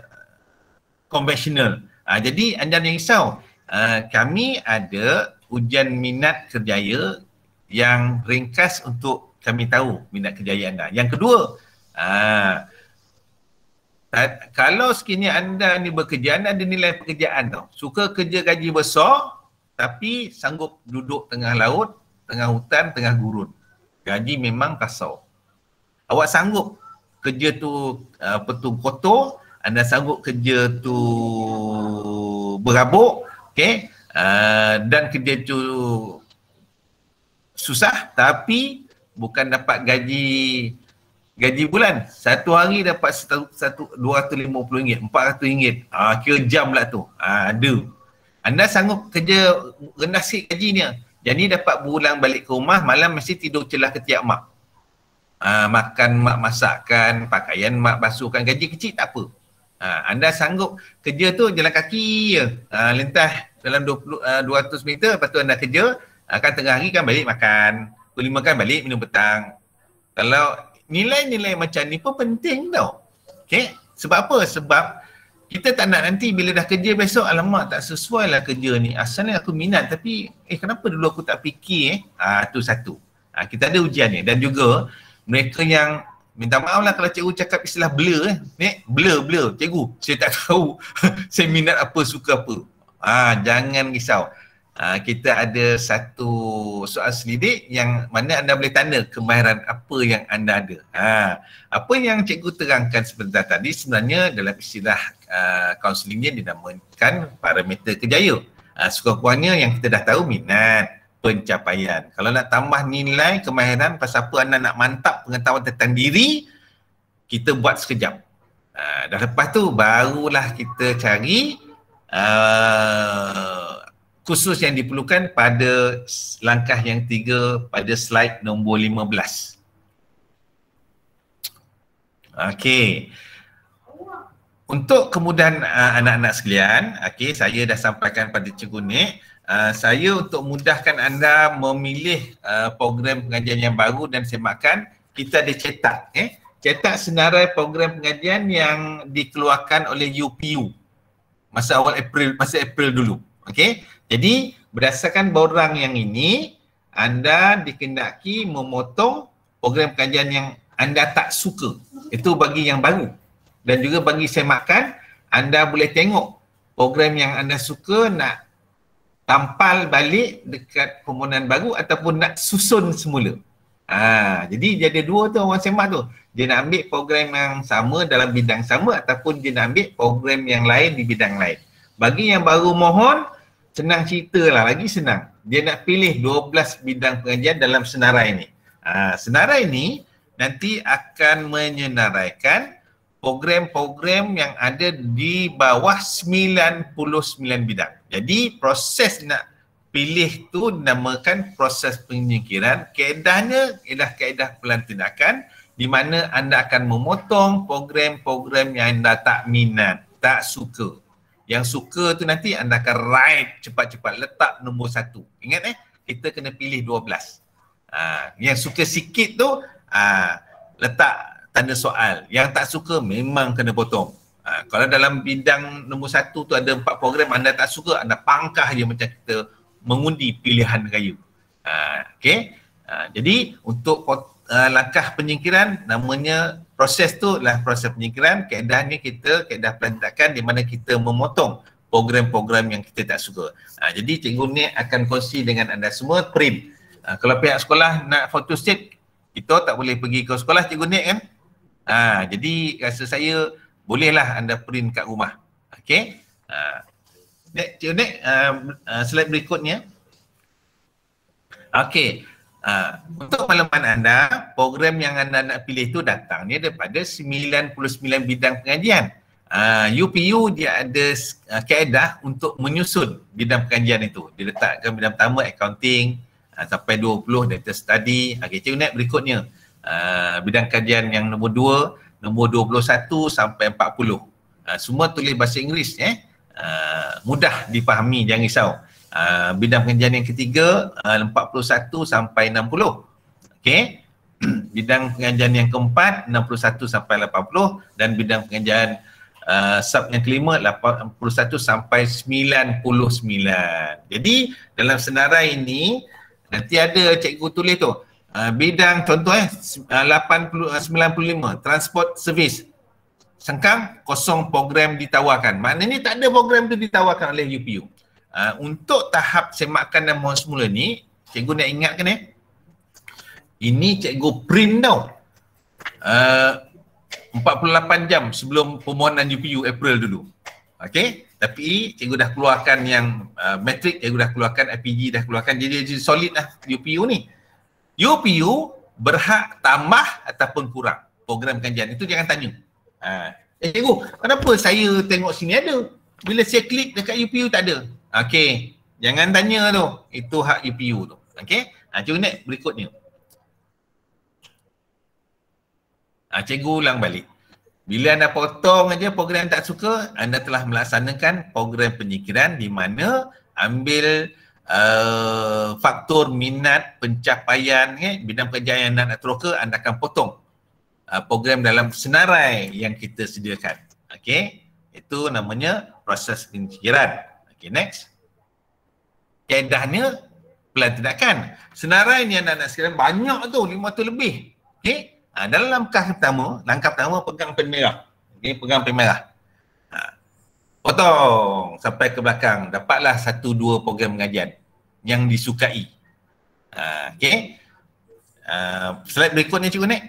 conventional. konvensional. Uh, jadi anda jangan risau. Uh, kami ada ujian minat kerjaya yang ringkas untuk kami tahu minat kerjaya anda. Yang kedua, uh, ha, tak, kalau sekiranya anda ni bekerja, anda ada nilai pekerjaan tau. Suka kerja gaji besar tapi sanggup duduk tengah laut, tengah hutan, tengah gurun. Gaji memang kasau. Awak sanggup kerja tu uh, petung kotor, anda sanggup kerja tu berabuk okay? uh, ah, dan kerja tu susah tapi bukan dapat gaji gaji bulan satu hari dapat satu, satu 250 ringgit 400 ringgit uh, kira jam lah tu ah, ada anda sanggup kerja rendah sikit gajinya jadi dapat berulang balik ke rumah malam mesti tidur celah ketiak mak uh, makan mak masakkan pakaian mak basuhkan gaji kecil tak apa Ha, anda sanggup kerja tu jalan kaki je. Ha, lintas dalam 20, uh, 200 meter, lepas tu anda kerja, akan ha, tengah hari kan balik makan. Kelima kan balik minum petang. Kalau nilai-nilai macam ni pun penting tau. Okay? Sebab apa? Sebab kita tak nak nanti bila dah kerja besok, alamak tak sesuai lah kerja ni. Asalnya aku minat tapi eh kenapa dulu aku tak fikir eh? Ha, tu satu. Ha, kita ada ujian ni dan juga mereka yang Minta maaf lah kalau cikgu cakap istilah blur eh. Ni blur blur cikgu. Saya tak tahu <laughs> saya minat apa suka apa. Ah ha, jangan risau. Ha, kita ada satu soal selidik yang mana anda boleh tanda kemahiran apa yang anda ada. Ha, apa yang cikgu terangkan sebentar tadi sebenarnya dalam istilah ha, kaunselingnya uh, dinamakan parameter kejayaan. Ha, Sekurang-kurangnya yang kita dah tahu minat pencapaian. Kalau nak tambah nilai kemahiran pasal apa anda nak mantap pengetahuan tentang diri, kita buat sekejap. Uh, ha, dan lepas tu barulah kita cari uh, khusus yang diperlukan pada langkah yang tiga pada slide nombor lima belas. Okey. Untuk kemudahan uh, anak-anak sekalian, okey saya dah sampaikan pada cikgu Nek, Ah, saya untuk mudahkan anda memilih uh, program pengajian yang baru dan semakan, kita ada cetak. Eh? Cetak senarai program pengajian yang dikeluarkan oleh UPU masa awal April, masa April dulu. Okey, jadi berdasarkan borang yang ini, anda dikendaki memotong program pengajian yang anda tak suka. Itu bagi yang baru. Dan juga bagi semakan, anda boleh tengok program yang anda suka nak tampal balik dekat permohonan baru ataupun nak susun semula. Ha, jadi dia ada dua tu orang semak tu. Dia nak ambil program yang sama dalam bidang sama ataupun dia nak ambil program yang lain di bidang lain. Bagi yang baru mohon, senang cerita lah. Lagi senang. Dia nak pilih 12 bidang pengajian dalam senarai ni. Ha, senarai ni nanti akan menyenaraikan program-program yang ada di bawah 99 bidang. Jadi proses nak pilih tu dinamakan proses penyingkiran. Kaedahnya ialah kaedah pelan tindakan di mana anda akan memotong program-program yang anda tak minat, tak suka. Yang suka tu nanti anda akan write cepat-cepat letak nombor satu. Ingat eh, kita kena pilih dua belas. Ah, yang suka sikit tu ha, letak tanda soal. Yang tak suka memang kena potong. Ha, kalau dalam bidang nombor satu tu ada empat program, anda tak suka, anda pangkah dia macam kita mengundi pilihan kayu, Ha, okay? Ha, jadi untuk uh, langkah penyingkiran, namanya proses tu lah proses penyingkiran. Keadaannya kita, keadaan pelantakan di mana kita memotong program-program yang kita tak suka. Ha, jadi cikgu ni akan kongsi dengan anda semua print. Ha, kalau pihak sekolah nak photostat, kita tak boleh pergi ke sekolah cikgu ni kan? Ha, jadi rasa saya bolehlah anda print kat rumah. Okay. Ha. Nek, cik Nek, uh, ha, uh, ha, slide berikutnya. Okay. Ha. untuk malaman anda, program yang anda nak pilih tu datangnya daripada 99 bidang pengajian. Uh, ha, UPU dia ada uh, kaedah untuk menyusun bidang pengajian itu. Dia letakkan bidang pertama accounting uh, sampai 20 data study. Okay, cikgu naik berikutnya. Ah, bidang kajian yang nombor dua nombor satu sampai empat puluh. Ah, semua tulis bahasa Inggeris eh. Uh, mudah dipahami jangan risau. Uh, bidang kajian yang ketiga empat puluh satu sampai enam puluh. Okey. <clears throat> bidang pengajian yang keempat enam puluh satu sampai lapan puluh, dan bidang pengajian uh, sub yang kelima lapan puluh satu sampai sembilan puluh sembilan. Jadi dalam senarai ini nanti ada cikgu tulis tu Ah, bidang contoh eh 80 ah, ah, transport service sengkang kosong program ditawarkan maknanya tak ada program tu ditawarkan oleh UPU uh, untuk tahap semakan dan mohon semula ni cikgu nak ingat kan eh ini cikgu print tau uh, 48 jam sebelum permohonan UPU April dulu Okay, tapi cikgu dah keluarkan yang uh, metric, cikgu dah keluarkan, IPG dah keluarkan, jadi, jadi solid lah UPU ni. UPU berhak tambah ataupun kurang program kajian itu jangan tanya ha. eh cikgu kenapa saya tengok sini ada bila saya klik dekat UPU tak ada okey jangan tanya tu itu hak UPU tu okey ha, cikgu berikut ni. ha, cikgu ulang balik bila anda potong aja program tak suka, anda telah melaksanakan program penyikiran di mana ambil uh, faktor minat pencapaian eh, bidang pekerjaan yang nak teroka anda akan potong uh, program dalam senarai yang kita sediakan. Okey, itu namanya proses pencikiran. Okey, next. Kedahnya pelan tindakan. Senarai ni anak nak sekalian banyak tu, lima tu lebih. Okey, uh, dalam langkah pertama, langkah pertama pegang pen merah. Okey, pegang pen merah potong sampai ke belakang dapatlah satu dua program pengajian yang disukai uh, ah, okay uh, ah, slide berikutnya cikgu Nek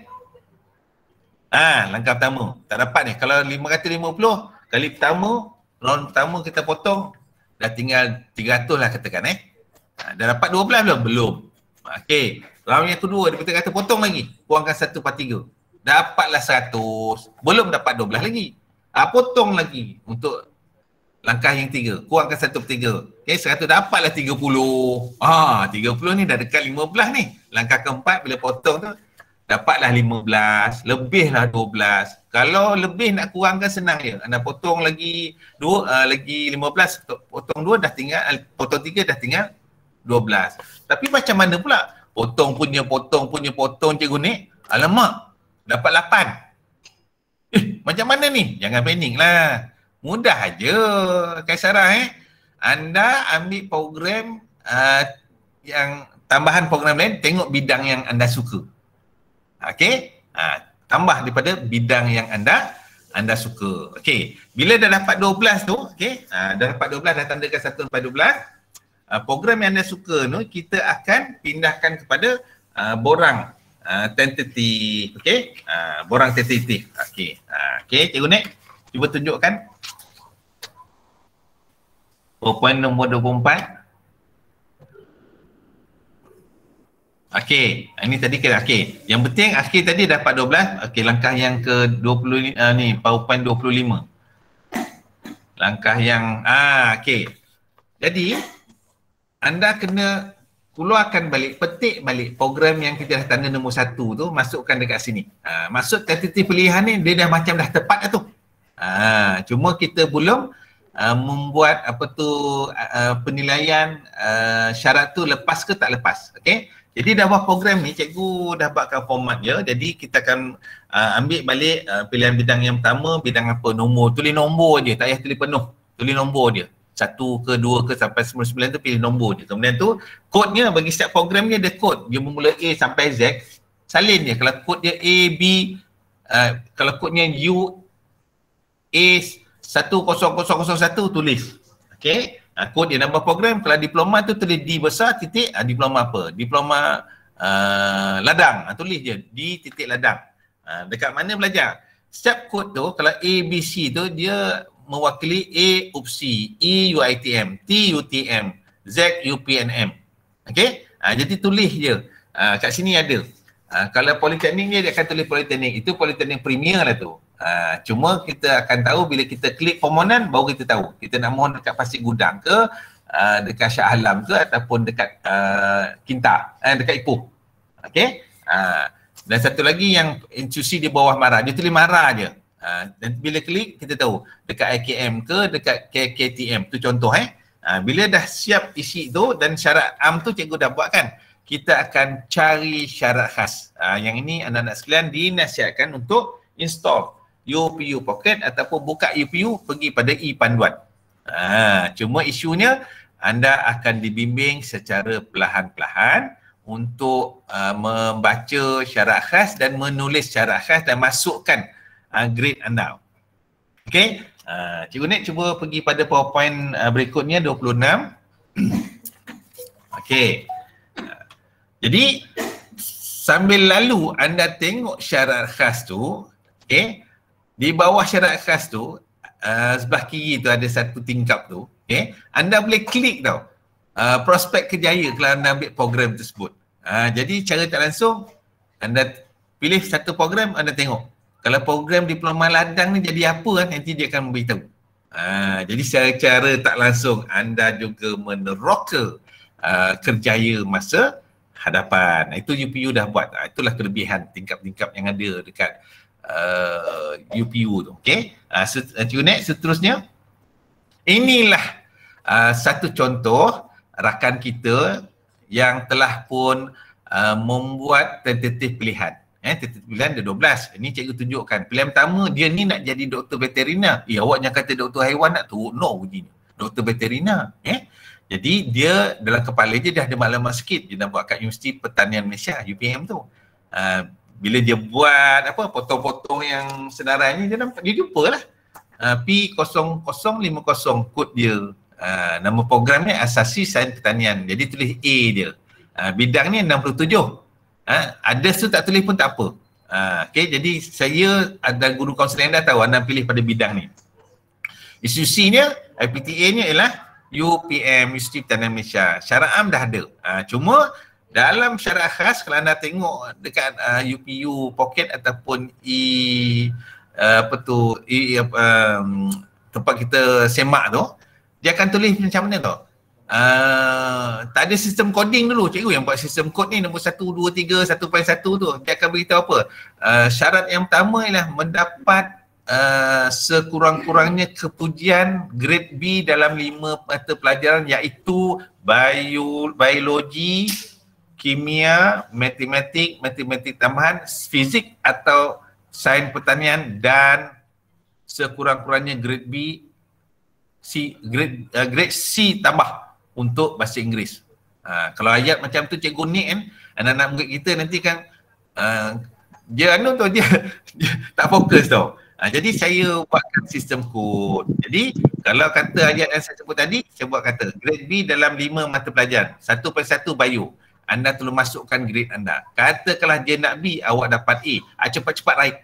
uh, langkah pertama tak dapat ni kalau 550 kali pertama round pertama kita potong dah tinggal tiga 300 lah katakan eh uh, dah dapat 12 belum? belum Okay, round yang kedua dia kata potong lagi kurangkan satu per 3 dapatlah seratus, belum dapat dua 12 lagi uh, potong lagi untuk langkah yang tiga. Kurangkan satu per tiga. Okey, seratus dapatlah tiga puluh. Haa, tiga puluh ni dah dekat lima belas ni. Langkah keempat bila potong tu, dapatlah lima belas. Lebihlah dua belas. Kalau lebih nak kurangkan senang je. Anda potong lagi dua, uh, lagi lima belas. Potong dua dah tinggal, uh, potong tiga dah tinggal dua belas. Tapi macam mana pula? Potong punya, potong punya, potong cikgu ni. Alamak, dapat lapan. Eh, macam mana ni? Jangan panik lah mudah aja Kaisarah eh anda ambil program uh, yang tambahan program lain tengok bidang yang anda suka okey ha, tambah daripada bidang yang anda anda suka okey bila dah dapat 12 tu okey ha, dah dapat 12 dah tandakan 1 sampai 12 uh, ha, program yang anda suka tu kita akan pindahkan kepada uh, borang uh, tentatif okey uh, borang tentatif okey uh, okey cikgu ni cuba tunjukkan Poin nombor 24. Okey, ini tadi kira okey. Yang penting akhir tadi dapat 12. Okey, langkah yang ke 20 uh, eh, ni PowerPoint 25. Langkah yang ah okey. Jadi anda kena keluarkan balik, petik balik program yang kita dah tanda nombor 1 tu masukkan dekat sini. Ah, maksud tentative pilihan ni dia dah macam dah tepat dah tu. Ah, cuma kita belum Ah, membuat apa tu uh, penilaian uh, syarat tu lepas ke tak lepas okey jadi dah buat program ni cikgu dah buatkan format dia jadi kita akan uh, ambil balik uh, pilihan bidang yang pertama bidang apa nombor tulis nombor je tak payah tulis penuh tulis nombor dia satu ke dua ke sampai sembilan sembilan tu pilih nombor je kemudian tu kodnya bagi setiap program ni ada kod dia bermula A sampai Z salin dia kalau kod dia A B uh, kalau kodnya U A 1001 tulis. okay? Ha, code dia nombor program. Kalau diploma tu tulis D besar titik ha, diploma apa? Diploma uh, ladang. Ha, ah, tulis je. D titik ladang. Ha, dekat mana belajar? Setiap code tu kalau A, B, C tu dia mewakili A UPC, E UITM, T UTM, Z UPNM. okay? Ha, jadi tulis je. Ha, kat sini ada. Ha, kalau politeknik ni dia akan tulis politeknik. Itu politeknik premier lah tu. Ha, cuma kita akan tahu bila kita klik permohonan baru kita tahu. Kita nak mohon dekat Pasir Gudang ke, uh, dekat Shah Alam ke ataupun dekat uh, Kinta, eh, dekat Ipoh. Okay? Ha, dan satu lagi yang institusi di bawah MARA. Dia tulis MARA je. Ha, dan bila klik kita tahu dekat IKM ke dekat KKTM. Tu contoh eh. Ha, bila dah siap isi tu dan syarat am tu cikgu dah buat kan kita akan cari syarat khas. Ha, yang ini anak-anak sekalian dinasihatkan untuk install UPU Pocket ataupun buka UPU pergi pada e-panduan. Ha, cuma isunya anda akan dibimbing secara perlahan-perlahan untuk uh, membaca syarat khas dan menulis syarat khas dan masukkan uh, grade anda. Okey, uh, Cikgu Nek cuba pergi pada PowerPoint berikutnya 26. Okey. Jadi sambil lalu anda tengok syarat khas tu, okey? di bawah syarat khas tu, uh, sebelah kiri tu ada satu tingkap tu, okey? anda boleh klik tau uh, prospek kejaya kalau anda ambil program tersebut. Uh, jadi cara tak langsung, anda pilih satu program, anda tengok. Kalau program diploma ladang ni jadi apa kan, nanti dia akan memberitahu. Uh, jadi secara tak langsung, anda juga meneroka uh, kerjaya masa hadapan. Itu UPU dah buat. Ah, itulah kelebihan tingkap-tingkap yang ada dekat uh, UPU tu. Okay. Uh, ah, next, seterusnya. Inilah uh, satu contoh rakan kita yang telah pun uh, membuat tentatif pilihan. Eh, tentatif pilihan ada 12. Ini cikgu tunjukkan. Pilihan pertama, dia ni nak jadi doktor veterina. Eh, awak jangan kata doktor haiwan nak teruk. No, Doktor veterina. Eh? Jadi dia dalam kepala dia dah ada maklumat sikit dia nak buat kat Universiti Pertanian Malaysia UPM tu. Uh, bila dia buat apa potong-potong yang senarai ni dia nampak dia jumpa lah. Uh, ah, P0050 kod dia. Uh, nama program ni Asasi Sains Pertanian. Jadi tulis A dia. Uh, bidang ni 67. Uh, ada tu tak tulis pun tak apa. Uh, okay, jadi saya ada guru kaunseling dah tahu anda pilih pada bidang ni. isu Institusinya, IPTA nya ialah UPM Universiti Pertanian Malaysia. Syarat am dah ada. Uh, cuma dalam syarat khas kalau anda tengok dekat uh, ah, UPU Pocket ataupun e uh, apa tu e uh, tempat kita semak tu dia akan tulis macam mana tu? Uh, tak ada sistem coding dulu cikgu yang buat sistem kod ni nombor 1 2 3 1.1 tu dia akan beritahu apa? Uh, syarat yang pertama ialah mendapat uh, sekurang-kurangnya kepujian grade B dalam lima mata pelajaran iaitu bio, biologi, kimia, matematik, matematik tambahan, fizik atau sains pertanian dan sekurang-kurangnya grade B C grade, uh, grade C tambah untuk bahasa Inggeris. Uh, kalau ayat macam tu cikgu ni kan anak-anak murid kita nanti kan uh, dia anu tu dia, <laughs> dia tak fokus tau. Uh, jadi saya buatkan sistem kod. Jadi kalau kata ayat yang saya sebut tadi, saya buat kata grade B dalam lima mata pelajaran. satu per 1 bio. Anda telah masukkan grade anda. Katakanlah dia nak B, awak dapat A. Uh, cepat-cepat write.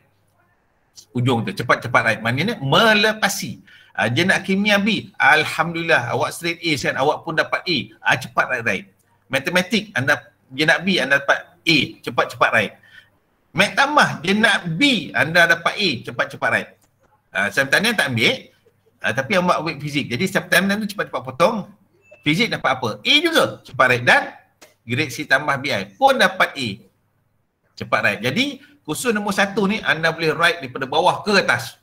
Ujung tu, cepat-cepat write. Maknanya melepasi. Uh, dia nak kimia B, Alhamdulillah awak straight A kan, awak pun dapat A. Uh, cepat write-write. Matematik, anda, dia nak B, anda dapat A. Cepat-cepat write. Mac tambah dia nak B anda dapat A cepat-cepat right. Uh, ah, Sampai tak ambil uh, tapi yang buat weight fizik. Jadi setiap tu cepat-cepat potong fizik dapat apa? A juga cepat right dan grade C tambah BI pun dapat A. Cepat right. Jadi kursus nombor satu ni anda boleh write daripada bawah ke atas.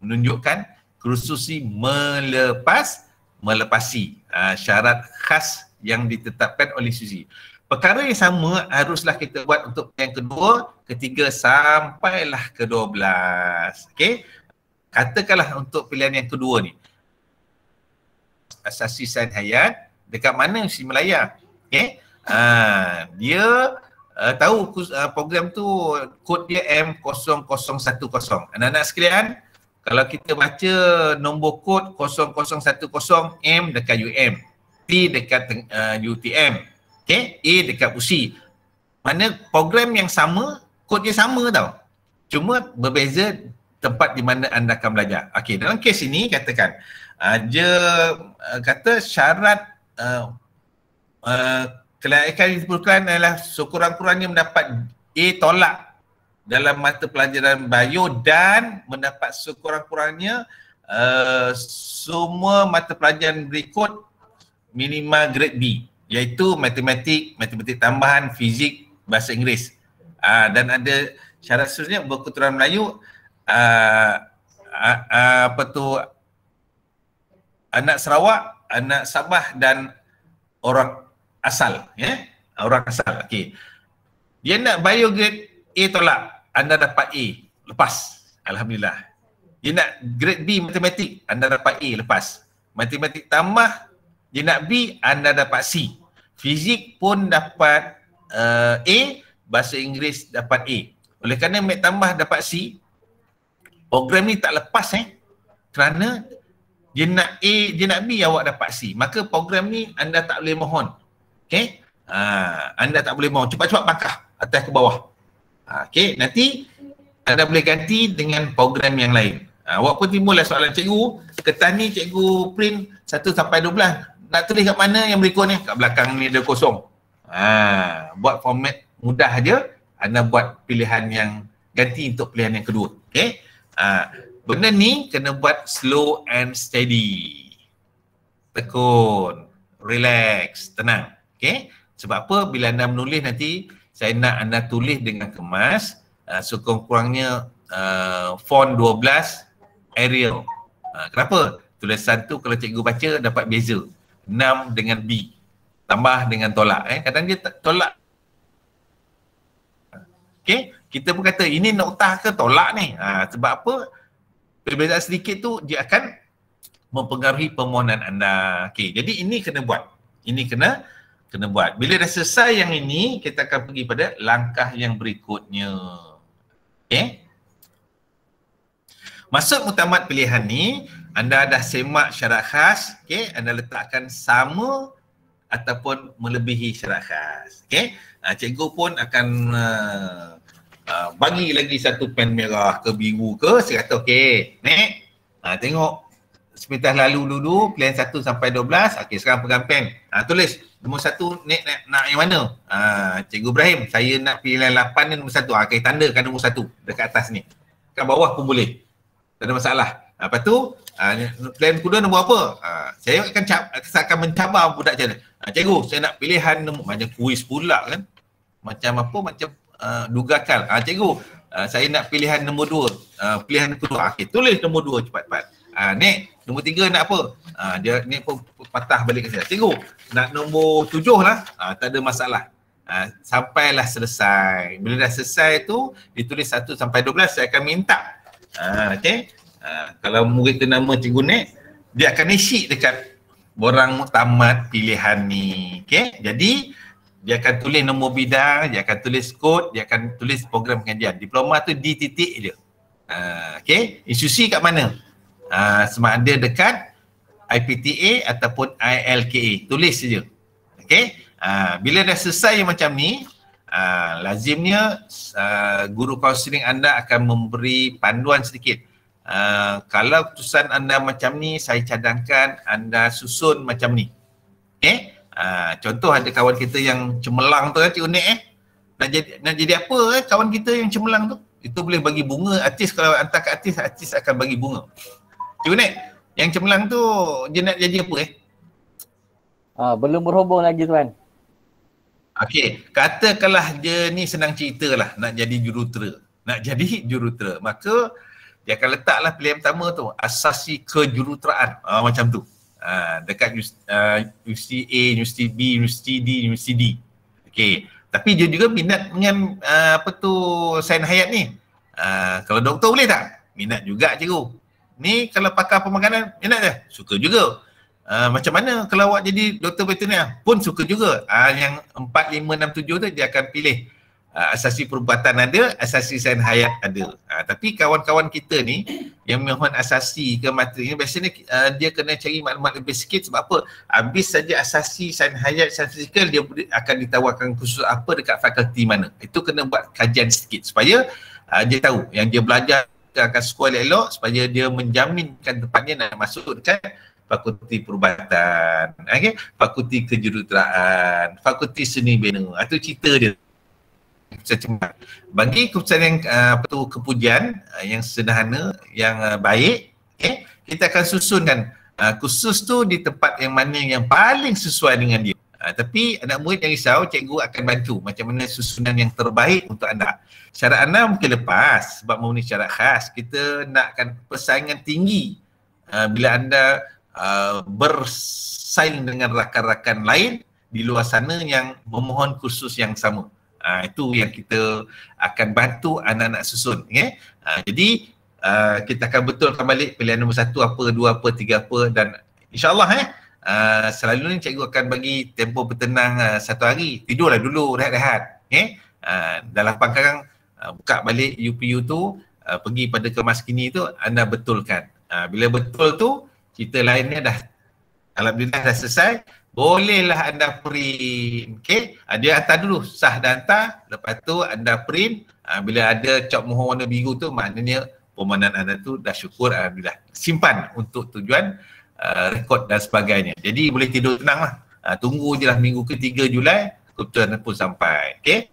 Menunjukkan kursus si melepas melepasi uh, syarat khas yang ditetapkan oleh Suzy. Perkara yang sama haruslah kita buat untuk yang kedua, ketiga sampailah ke dua belas. Okey. Katakanlah untuk pilihan yang kedua ni. Asasi sain hayat dekat mana si Melaya? Okey. Ha, dia uh, tahu uh, program tu kod dia M0010. Anak-anak sekalian, kalau kita baca nombor kod 0010 M dekat UM, T dekat uh, eh, UTM, okay, A dekat usi mana program yang sama kodnya sama tau cuma berbeza tempat di mana anda akan belajar Okay, dalam kes ini katakan aja ah, uh, ah, uh, kata syarat uh, uh, kelayakan disebutkan adalah sekurang-kurangnya mendapat A tolak dalam mata pelajaran bio dan mendapat sekurang-kurangnya uh, semua mata pelajaran berikut minima grade B iaitu matematik, matematik tambahan, fizik, bahasa Inggeris. Uh, dan ada syarat seterusnya berketurunan Melayu uh, uh, apa tu anak Sarawak, anak Sabah dan orang asal ya yeah? orang asal okey dia nak bio grade A tolak anda dapat A lepas alhamdulillah dia nak grade B matematik anda dapat A lepas matematik tambah dia nak B anda dapat C fizik pun dapat uh, A, bahasa Inggeris dapat A. Oleh kerana mat tambah dapat C, program ni tak lepas eh. Kerana dia nak A, dia nak B, awak dapat C. Maka program ni anda tak boleh mohon. Okay? Uh, anda tak boleh mohon. Cepat-cepat pakah atas ke bawah. Ha, okay, nanti anda boleh ganti dengan program yang lain. Uh, pun timbul lah soalan cikgu, kertas ni cikgu print 1 sampai 12 nak tulis kat mana yang berikut ni? Kat belakang ni dia kosong. Ha, buat format mudah aja, anda buat pilihan yang ganti untuk pilihan yang kedua. Okay? Ha, benda ni kena buat slow and steady. Tekun, relax, tenang. Okay? Sebab apa? Bila anda menulis nanti saya nak anda tulis dengan kemas uh, ha, sekurang-kurangnya uh, ha, font 12 Arial. Uh, kenapa? Tulisan tu kalau cikgu baca dapat beza enam dengan B. Tambah dengan tolak. Eh. Kadang dia tolak. Okay. Kita pun kata ini noktah ke tolak ni. Ha, sebab apa? Perbezaan sedikit tu dia akan mempengaruhi permohonan anda. Okay. Jadi ini kena buat. Ini kena kena buat. Bila dah selesai yang ini, kita akan pergi pada langkah yang berikutnya. Okay. masuk mutamat pilihan ni, anda dah semak syarat khas, okey, anda letakkan sama ataupun melebihi syarat khas. Okey. Uh, ah, cikgu pun akan uh, uh, bagi lagi satu pen merah ke biru ke, saya kata okey. Ni. Uh, tengok sepintas lalu dulu, plan 1 sampai 12. Okey, sekarang pegang pen. Uh, tulis nombor 1 ni nak, nak yang mana? Ah, cikgu Ibrahim, saya nak pilihan 8 ni nombor 1. Ah, uh, okay, tandakan nombor 1 dekat atas ni. Dekat bawah pun boleh. Tak ada masalah. Ah, lepas tu uh, plan kedua nombor apa? Uh, saya akan cap, saya akan mencabar budak macam mana. Uh, cikgu, saya nak pilihan nombor macam kuis pula kan. Macam apa? Macam uh, dugakal. Uh, cikgu, uh, saya nak pilihan nombor dua. Uh, pilihan kedua. Okey, tulis nombor dua cepat-cepat. Ah uh, ni nombor tiga nak apa? Uh, dia ni pun patah balik ke saya. Cikgu, nak nombor tujuh lah. Uh, tak ada masalah. Ha, sampailah selesai. Bila dah selesai tu, ditulis satu sampai dua belas saya akan minta. Ha, okay. Ha, kalau murid ternama cikgu ni, dia akan isi dekat borang tamat pilihan ni. Okay? Jadi, dia akan tulis nombor bidang, dia akan tulis kod, dia akan tulis program pengajian. Diploma tu di titik je. Ha, okay? Institusi kat mana? Ha, sama ada dekat IPTA ataupun ILKA. Tulis je. Okay? Ha, bila dah selesai macam ni, ha, lazimnya uh, guru kaunseling anda akan memberi panduan sedikit uh, kalau keputusan anda macam ni, saya cadangkan anda susun macam ni. Okay? Uh, eh? ah, contoh ada kawan kita yang cemelang tu, eh, Cik Unik eh. Nak jadi, nak jadi apa eh kawan kita yang cemelang tu? Itu boleh bagi bunga, artis kalau hantar ke artis, artis akan bagi bunga. Cik Unik, yang cemelang tu dia nak jadi apa eh? Ha, belum berhubung lagi tuan. Okey, katakanlah dia ni senang cerita lah nak jadi jurutera. Nak jadi jurutera. Maka dia akan letaklah pilihan pertama tu asasi kejuruteraan uh, macam tu uh, dekat ah, universiti uh, A, universiti B, universiti D, universiti D okay. tapi dia juga minat dengan uh, apa tu sains hayat ni uh, kalau doktor boleh tak? minat juga cikgu ni kalau pakar pemakanan minat dia? suka juga Uh, macam mana kalau awak jadi doktor veterinar pun suka juga uh, yang 4, 5, 6, 7 tu dia akan pilih Ah, asasi perbuatan ada, asasi sen hayat ada. Uh, tapi kawan-kawan kita ni yang mohon asasi ke materi ni biasanya uh, dia kena cari maklumat lebih sikit sebab apa? Habis saja asasi sen hayat sen fizikal dia akan ditawarkan khusus apa dekat fakulti mana. Itu kena buat kajian sikit supaya uh, dia tahu yang dia belajar dia akan sekolah elok supaya dia menjaminkan depannya nak masuk dekat fakulti perubatan, okay? fakulti kejuruteraan, fakulti seni bina. Itu cerita dia tercemar. Bagi keputusan yang ah, apa tu kepujian ah, yang sederhana yang ah, baik, okay, kita akan susunkan khusus tu di tempat yang mana yang paling sesuai dengan dia. tapi anak murid yang risau, cikgu akan bantu macam mana susunan yang terbaik untuk anda. Syarat anda mungkin lepas sebab memenuhi syarat khas. Kita nakkan persaingan tinggi bila anda bersaing dengan rakan-rakan lain di luar sana yang memohon kursus yang sama. Uh, itu yang kita akan bantu anak-anak susun. Okay? Uh, ah, jadi uh, kita akan betulkan balik pilihan nombor satu apa, dua apa, tiga apa dan insyaAllah eh, uh, selalu ni cikgu akan bagi tempoh bertenang uh, satu hari. Tidurlah dulu, rehat-rehat. Okay? Uh, dalam pangkaran uh, buka balik UPU tu, uh, pergi pada kemas kini tu, anda betulkan. Uh, bila betul tu, cerita lainnya dah Alhamdulillah dah selesai bolehlah anda print okey ah, dia hantar dulu sah dan hantar lepas tu anda print ha, bila ada cop mohon warna biru tu maknanya permohonan anda tu dah syukur alhamdulillah simpan untuk tujuan uh, rekod dan sebagainya jadi boleh tidur tenang lah ha, tunggu je lah minggu ketiga Julai keputusan pun sampai okey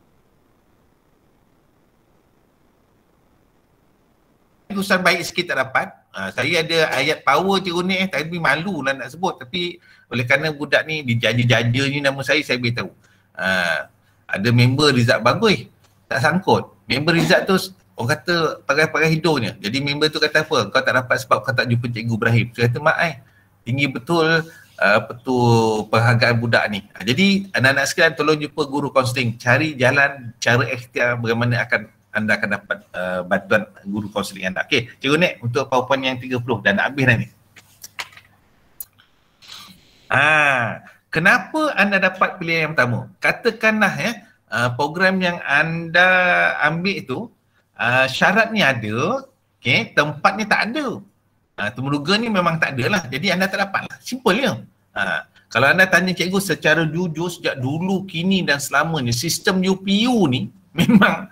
keputusan baik sikit tak dapat. Uh, saya ada ayat power je unik eh tapi malu lah nak sebut tapi oleh kerana budak ni dijaja-jaja ni nama saya, saya beritahu. Ha, ada member Rizal bangui. Tak sangkut. Member Rizal tu orang kata pakai-pakai hidungnya. Jadi member tu kata apa? Kau tak dapat sebab kau tak jumpa Cikgu Ibrahim. Saya kata mak eh. Tinggi betul ah, betul uh, penghargaan budak ni. Ah, jadi anak-anak sekalian tolong jumpa guru konseling. Cari jalan, cara ikhtiar bagaimana akan anda akan dapat uh, bantuan guru konseling anda. Okey, cikgu Nek untuk PowerPoint yang 30 dan nak habis dah ni. Ha, kenapa anda dapat pilihan yang pertama? Katakanlah ya, uh, program yang anda ambil itu uh, syaratnya ada, okay, tempatnya tak ada. Ha, uh, temuruga ni memang tak ada lah. Jadi anda tak dapat lah. Simple ya. Ha, kalau anda tanya cikgu secara jujur sejak dulu, kini dan selamanya, sistem UPU ni <laughs> memang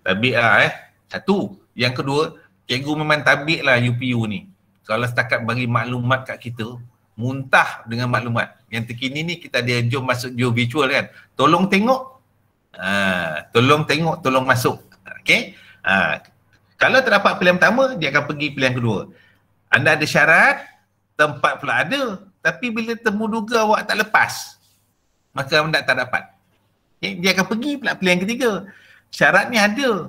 tabik lah eh. Satu. Yang kedua, cikgu memang tabik lah UPU ni. Kalau setakat bagi maklumat kat kita, muntah dengan maklumat. Yang terkini ni kita ada jom masuk jom virtual kan. Tolong tengok. Uh, tolong tengok, tolong masuk. Okay. Uh, ha, kalau terdapat pilihan pertama, dia akan pergi pilihan kedua. Anda ada syarat, tempat pula ada. Tapi bila temuduga awak tak lepas, maka anda tak dapat. Okay. Dia akan pergi pula pilihan ketiga. Syarat ni ada.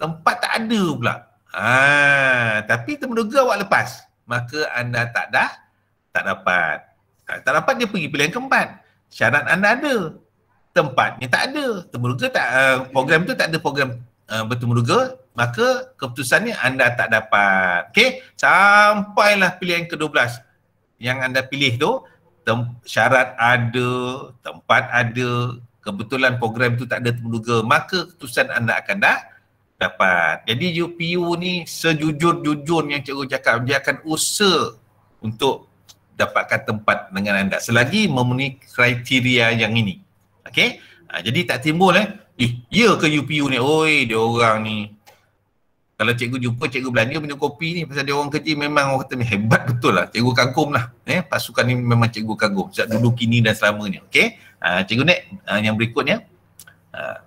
Tempat tak ada pula. Ah, tapi temuduga awak lepas. Maka anda tak dah tak dapat. Tak dapat dia pergi pilihan keempat. Syarat anda ada. Tempatnya tak ada. Temuduga tak uh, program tu tak ada program uh, eh, bertemuduga, maka keputusannya anda tak dapat. Okey, sampailah pilihan ke-12. Yang anda pilih tu syarat ada, tempat ada, kebetulan program tu tak ada temuduga, maka keputusan anda akan dah dapat. Jadi UPU ni sejujur-jujurnya cikgu cakap dia akan usaha untuk dapatkan tempat dengan anda selagi memenuhi kriteria yang ini. Okey? Ha, jadi tak timbul eh, eh ya ke UPU ni? Oi, dia orang ni. Kalau cikgu jumpa cikgu belanja punya kopi ni pasal dia orang kerja memang orang kata ni hebat betul lah. Cikgu kagum lah. Eh, pasukan ni memang cikgu kagum sejak dulu kini dan selamanya. Okey? Ha, cikgu Nek, ha, yang berikutnya. Ha,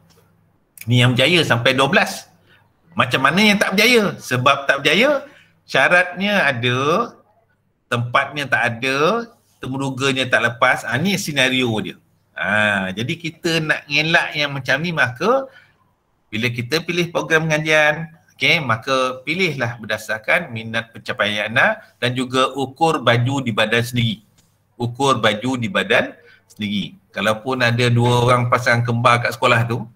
ni yang berjaya sampai 12. Macam mana yang tak berjaya? Sebab tak berjaya, syaratnya ada tempatnya tak ada, temuruganya tak lepas. Ha, ni senario dia. Ha, jadi kita nak ngelak yang macam ni maka bila kita pilih program pengajian, okay, maka pilihlah berdasarkan minat pencapaian anak dan juga ukur baju di badan sendiri. Ukur baju di badan sendiri. Kalaupun ada dua orang pasang kembar kat sekolah tu,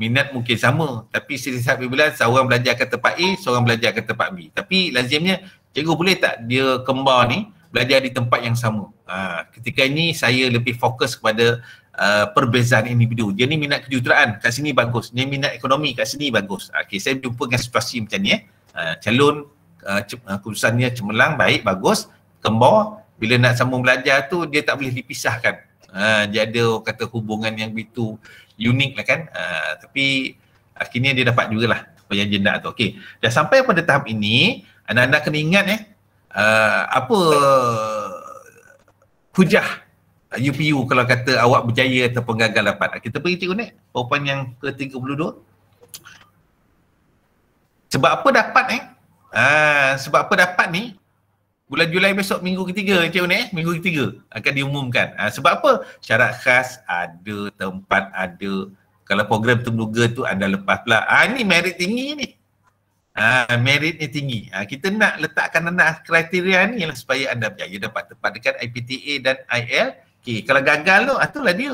minat mungkin sama. Tapi setiap sahabat seorang belajar ke tempat A, seorang belajar ke tempat B. Tapi lazimnya cikgu boleh tak dia kembar ni belajar di tempat yang sama. Ha, ketika ini saya lebih fokus kepada uh, perbezaan individu. Dia ni minat kejuruteraan, kat sini bagus. Dia minat ekonomi, kat sini bagus. Ha, okey, saya jumpa dengan situasi macam ni eh. Uh, calon uh, uh cemerlang, baik, bagus. Kembar, bila nak sambung belajar tu dia tak boleh dipisahkan. Uh, dia ada kata hubungan yang begitu unik lah kan. Uh, tapi akhirnya dia dapat jugalah penyajian tu. Okey, dah sampai pada tahap ini, Anak-anak kena ingat eh uh, apa hujah UPU kalau kata awak berjaya ataupun gagal dapat. Kita pergi cikgu ni. Perempuan yang ke-32. Sebab apa dapat eh? Ah, sebab apa dapat ni? Bulan Julai besok minggu ketiga cikgu ni eh? Minggu ketiga akan diumumkan. Ah, sebab apa? Syarat khas ada, tempat ada. Kalau program terbuka tu anda lepas pula. Ah, ni merit tinggi ni. Ah, merit ni tinggi. Uh, kita nak letakkan anda kriteria ni ialah supaya anda berjaya dapat tempat dekat IPTA dan IL. Okay, kalau gagal tu, itulah ah, dia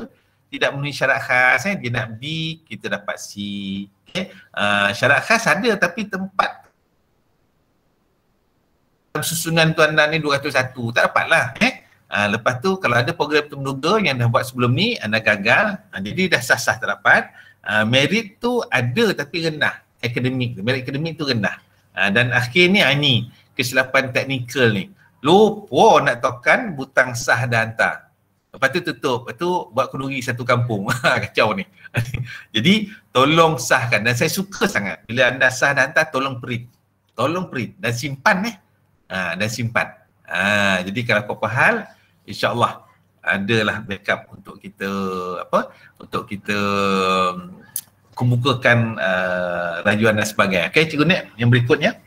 tidak memenuhi syarat khas. Eh. Dia nak B, kita dapat C. Okay. Uh, eh, syarat khas ada tapi tempat susunan tu anda ni 201. Tak dapat lah. Eh. Uh, lepas tu kalau ada program tu menunggu yang dah buat sebelum ni, anda gagal. Uh, jadi dah sah-sah tak dapat. Uh, merit tu ada tapi rendah akademik tu. Merit akademik tu rendah. Ha, dan akhirnya ha, ni kesilapan teknikal ni. Lupa nak tokan butang sah dah hantar. Lepas tu tutup. Lepas tu buat kenduri satu kampung. <laughs> Ha, kacau ni. <laughs> Jadi tolong sahkan. Dan saya suka sangat. Bila anda sah dah hantar, tolong print. Tolong print. Dan simpan eh. Ha, dan simpan. Ha, jadi kalau apa-apa hal, insyaAllah adalah backup untuk kita apa untuk kita kubukakan uh, rajuan dan sebagainya. Okey, Cikgu Nek, yang berikutnya.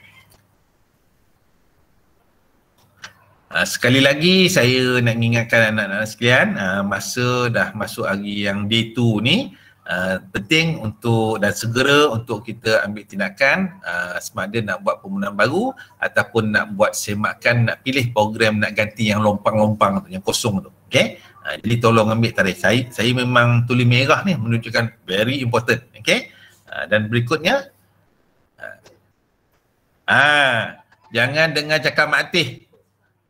Uh, sekali lagi, saya nak ingatkan anak-anak sekalian, uh, masa dah masuk hari yang day 2 ni, Ah, penting untuk dan segera untuk kita ambil tindakan uh, ah, sama ada nak buat pembunuhan baru ataupun nak buat semakan nak pilih program nak ganti yang lompang-lompang tu yang kosong tu okey uh, jadi tolong ambil tarikh saya saya memang tuli merah ni menunjukkan very important okey uh, dan berikutnya ah uh, uh, jangan dengar cakap matih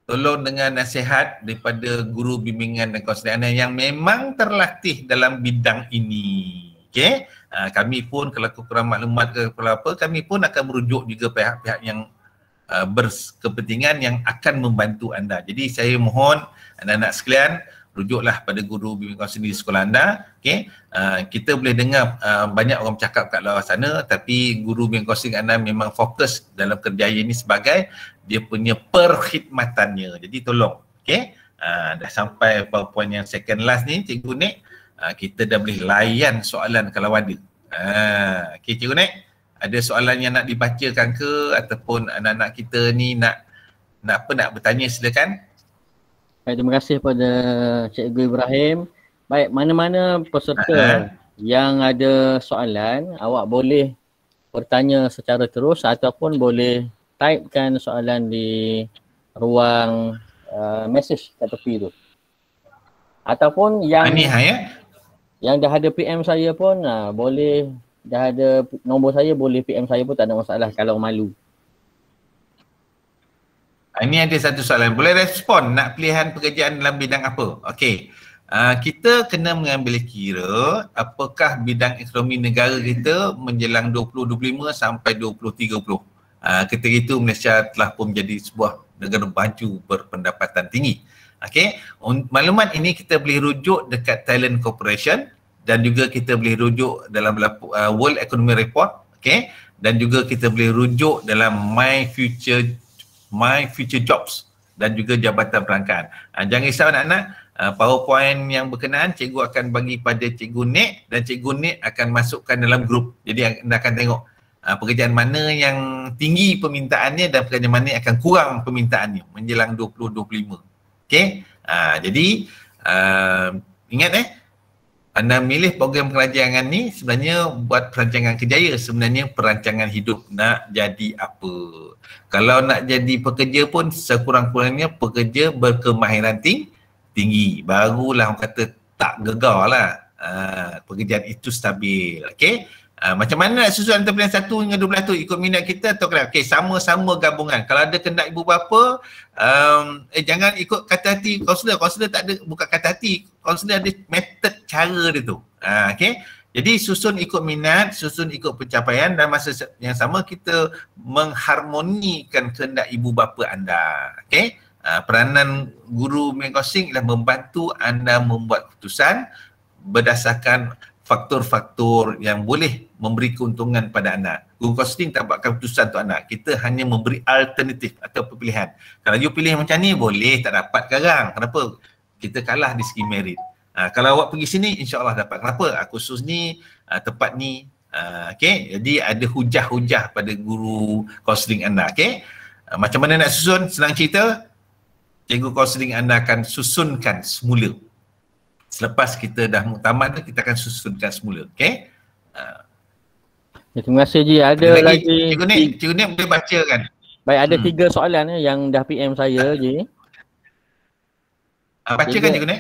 tolong dengan nasihat daripada guru bimbingan dan konselor anda yang memang terlatih dalam bidang ini. Okey. Uh, kami pun kalau kurang maklumat ke kalau apa, kami pun akan merujuk juga pihak-pihak yang uh, berkepentingan yang akan membantu anda. Jadi saya mohon anak-anak sekalian, rujuklah pada guru bimbingan kaunseling di sekolah anda okey uh, kita boleh dengar uh, banyak orang bercakap kat luar sana tapi guru bimbingan kaunseling anda memang fokus dalam kerjaya ini sebagai dia punya perkhidmatannya jadi tolong okey uh, dah sampai PowerPoint yang second last ni cikgu Nek uh, kita dah boleh layan soalan kalau ada uh, okey cikgu Nek ada soalan yang nak dibacakan ke ataupun anak-anak kita ni nak nak apa nak bertanya silakan Baik, terima kasih kepada Cikgu Ibrahim. Baik, mana-mana peserta eh? yang ada soalan, awak boleh bertanya secara terus ataupun boleh typekan soalan di ruang uh, eh, message kat tepi tu. Ataupun yang Ani ah, Hayat yang dah ada PM saya pun uh, boleh dah ada nombor saya boleh PM saya pun tak ada masalah kalau malu. Ah, ini ada satu soalan. Boleh respon nak pilihan pekerjaan dalam bidang apa? Okey. Uh, kita kena mengambil kira apakah bidang ekonomi negara kita menjelang 2025 sampai 2030. Uh, ah, ketika itu Malaysia telah pun menjadi sebuah negara baju berpendapatan tinggi. Okey. Un- maklumat ini kita boleh rujuk dekat Thailand Corporation dan juga kita boleh rujuk dalam uh, World Economy Report. Okey. Dan juga kita boleh rujuk dalam My Future my future jobs dan juga jabatan pelanggan. Uh, ah, jangan risau anak-anak, uh, PowerPoint yang berkenaan cikgu akan bagi pada cikgu Nick dan cikgu Nick akan masukkan dalam grup. Jadi anda akan tengok uh, pekerjaan mana yang tinggi permintaannya dan pekerjaan mana yang akan kurang permintaannya menjelang 2025. Okey? Uh, jadi uh, ingat eh anda milih program perancangan ni sebenarnya buat perancangan kejaya sebenarnya perancangan hidup nak jadi apa kalau nak jadi pekerja pun sekurang-kurangnya pekerja berkemahiran tinggi, tinggi. barulah orang kata tak gegar lah uh, pekerjaan itu stabil okey Ha, macam mana nak susun antara pilihan satu dengan dua belah tu ikut minat kita atau kena okey sama-sama gabungan kalau ada kena ibu bapa um, eh, jangan ikut kata hati kaunselor kaunselor tak ada bukan kata hati kaunselor ada method cara dia tu ha, okey jadi susun ikut minat susun ikut pencapaian dan masa yang sama kita mengharmonikan kehendak ibu bapa anda okey ah, peranan guru mentoring ialah membantu anda membuat keputusan berdasarkan faktor-faktor yang boleh memberi keuntungan pada anak. Guru counseling tak buatkan keputusan untuk anak. Kita hanya memberi alternatif atau pilihan. Kalau you pilih macam ni boleh tak dapat sekarang. Kenapa? Kita kalah di segi merit. Ha, kalau awak pergi sini insyaAllah dapat. Kenapa? Aku ah, sus ni, ah, tempat ni. Ha, ah, okay? Jadi ada hujah-hujah pada guru counseling anda. Okay? Ha, macam mana nak susun? Senang cerita. Cikgu counseling anda akan susunkan semula selepas kita dah muktamad tu kita akan susunkan semula okey uh. ya, terima kasih ji ada, ada lagi, lagi cikgu ni cikgu ni boleh baca kan baik ada hmm. tiga soalan ya, yang dah PM saya <laughs> ji uh, ah, bacakan cikgu ni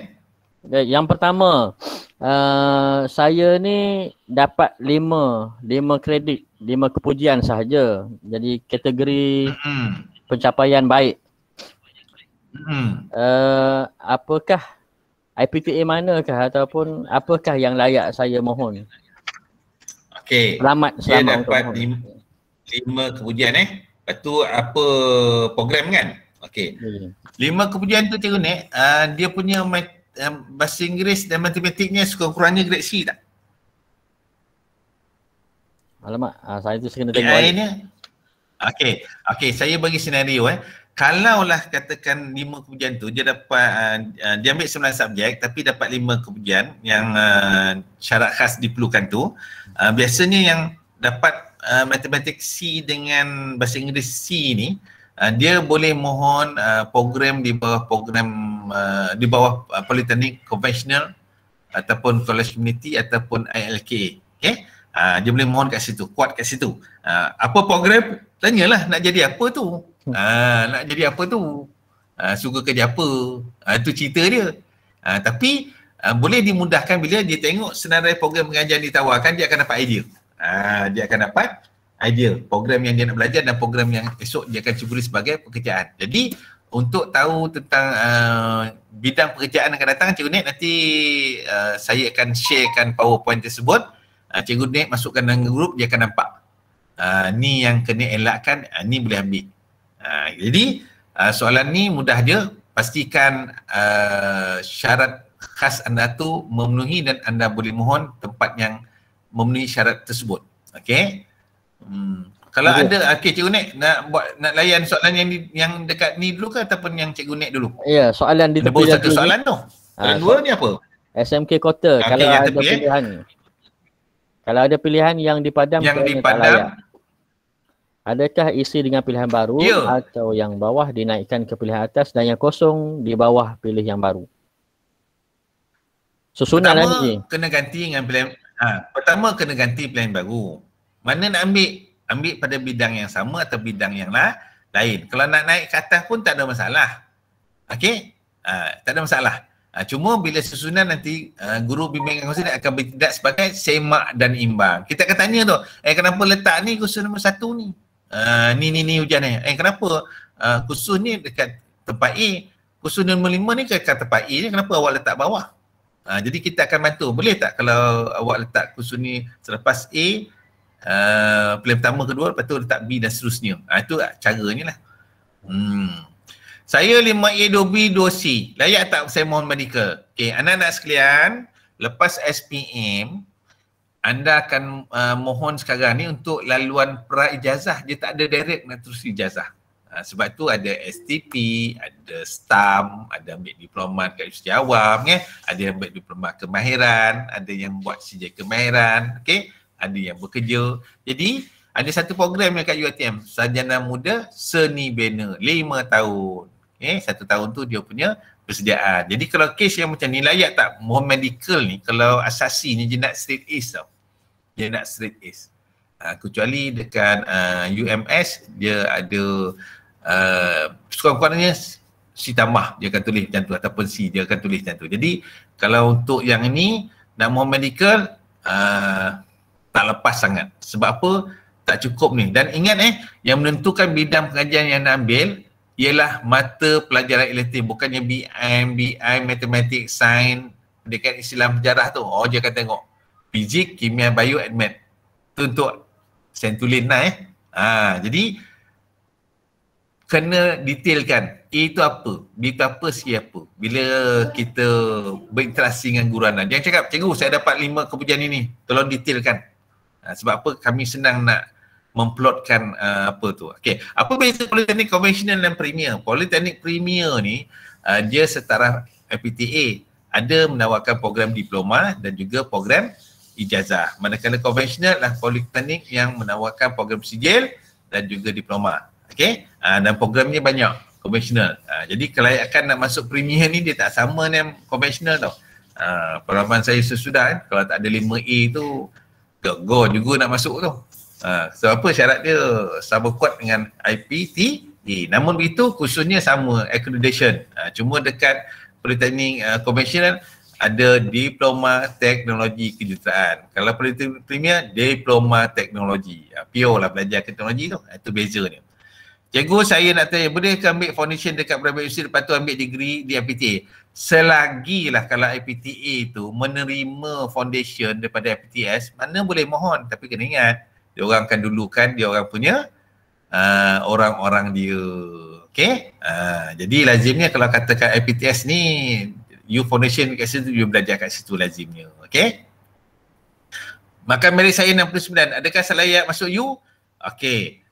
yang pertama, uh, saya ni dapat lima, lima kredit, lima kepujian sahaja. Jadi kategori hmm. pencapaian baik. Uh, apakah IPTA manakah ataupun apakah yang layak saya mohon? Okey. Selamat selamat. Dia dapat lima, lima kepujian eh. Lepas tu apa program kan? Okey. Hmm. Lima kepujian tu cikgu ni, uh, ah, dia punya mat, uh, bahasa Inggeris dan matematiknya sekurang-kurangnya grade C tak? Alamak, uh, saya tu sering tengok. Okey. Okey, saya bagi senario eh kalaulah katakan lima kepujian tu dia dapat uh, dia ambil sembilan subjek tapi dapat lima kepujian yang uh, syarat khas diperlukan tu uh, biasanya yang dapat uh, matematik C dengan bahasa Inggeris C ni uh, dia boleh mohon uh, program di bawah program uh, di bawah uh, politeknik conventional ataupun college community ataupun ILK Okay, uh, dia boleh mohon kat situ kuat kat situ uh, apa program tanyalah nak jadi apa tu <laughs> Ah nak jadi apa tu? Ah suka kerja apa? Ah tu cerita dia. Ah tapi ah, boleh dimudahkan bila dia tengok senarai program pengajian ditawarkan dia akan dapat idea. Ah dia akan dapat idea program yang dia nak belajar dan program yang esok dia akan cuba sebagai pekerjaan. Jadi untuk tahu tentang uh, bidang pekerjaan yang akan datang cikgu Nek nanti uh, saya akan sharekan powerpoint tersebut. Uh, cikgu masukkan dalam grup dia akan nampak. Uh, ni yang kena elakkan, uh, ni boleh ambil. Ha, jadi uh, soalan ni mudah je pastikan uh, syarat khas anda tu memenuhi dan anda boleh mohon tempat yang memenuhi syarat tersebut. Okey. Hmm. Kalau Betul. ada okey cikgu Nek nak buat nak layan soalan yang yang dekat ni dulu ke ataupun yang cikgu Nek dulu? Ya, yeah, soalan di tepi. Satu soalan ni. tu. Soalan dua ni apa? SMK Kota okay, kalau ada tepi, eh. pilihan. Eh? Kalau ada pilihan yang dipadam yang dipadam layak. Adakah isi dengan pilihan baru yeah. atau yang bawah dinaikkan ke pilihan atas dan yang kosong di bawah pilih yang baru? Susunan pertama, lagi. kena ganti dengan pilihan ha, pertama kena ganti pilihan baru. Mana nak ambil? Ambil pada bidang yang sama atau bidang yang lah, lain. Kalau nak naik ke atas pun tak ada masalah. Okey? Ha, tak ada masalah. Ha, cuma bila susunan nanti uh, guru bimbingan kursus ni akan bertindak sebagai semak dan imbang. Kita akan tanya tu, eh kenapa letak ni kursus nombor satu ni? Ah, ni ni ni hujan ni. Eh kenapa uh, ah, kusus ni dekat tempat A, kusus nombor lima ni dekat tempat A ni kenapa awak letak bawah? Uh, jadi kita akan bantu. Boleh tak kalau awak letak kusus ni selepas A, uh, pilihan pertama kedua lepas tu letak B dan seterusnya. Uh, itu cara ni lah. Hmm. Saya 5A, 2B, 2C. Layak tak saya mohon medical? Okay, anak-anak sekalian, lepas SPM, anda akan uh, mohon sekarang ni untuk laluan pra ijazah dia tak ada direct menerusi ijazah uh, sebab tu ada STP ada STAM ada ambil diploma kat universiti awam ya ada yang ambil diploma kemahiran ada yang buat CJ kemahiran okay, ada yang bekerja jadi ada satu program yang kat UiTM sarjana muda seni bina Lima tahun okay, satu tahun tu dia punya persediaan. Jadi kalau kes yang macam ni layak tak mohon medical ni kalau asasi ni jenak straight A's tau. Dia straight A's. Uh, ha, kecuali dekat uh, UMS dia ada uh, sekurang-kurangnya C tambah dia akan tulis macam tu ataupun C dia akan tulis macam tu. Jadi kalau untuk yang ni nak mohon medical uh, tak lepas sangat. Sebab apa? Tak cukup ni. Dan ingat eh yang menentukan bidang pengajian yang nak ambil ialah mata pelajaran elektif bukannya BM, BI, matematik, sains dekat Islam sejarah tu. Oh, dia akan tengok. Fizik, kimia, bio, and math. Itu untuk sentulin lah eh. Ha, jadi, kena detailkan A tu apa, B tu apa, C apa. Bila kita berinteraksi dengan guru anak. Jangan cakap, cikgu saya dapat lima kepujian ini. Tolong detailkan. Ha, sebab apa kami senang nak memplotkan uh, apa tu. Okey, apa beza politeknik konvensional dan premier? Politeknik premier ni uh, dia setara FPTA ada menawarkan program diploma dan juga program ijazah. Manakala konvensional lah politeknik yang menawarkan program sijil dan juga diploma. Okey, uh, dan programnya banyak konvensional. Uh, jadi kelayakan nak masuk premier ni dia tak sama dengan konvensional tau. Uh, pengalaman saya sesudah eh, kalau tak ada 5A tu gagal juga nak masuk tu. Ha, so apa syarat dia? Sama kuat dengan IPT. Eh, namun begitu khususnya sama accreditation. Ha, cuma dekat Politeknik uh, Konvensional ada Diploma Teknologi Kejuruteraan. Kalau Politeknik Premier, Diploma Teknologi. Ha, PO lah belajar teknologi tu. Ha, itu beza dia. Cikgu saya nak tanya, boleh ke ambil foundation dekat private university lepas tu ambil degree di IPTA? Selagilah kalau IPTA itu menerima foundation daripada IPTS, mana boleh mohon. Tapi kena ingat, dia orang akan dulukan dia orang punya uh, orang-orang dia okay. uh, jadi lazimnya kalau katakan IPTS ni you foundation kat situ you belajar kat situ lazimnya okay. makan merit saya 69 adakah selayak masuk you okay.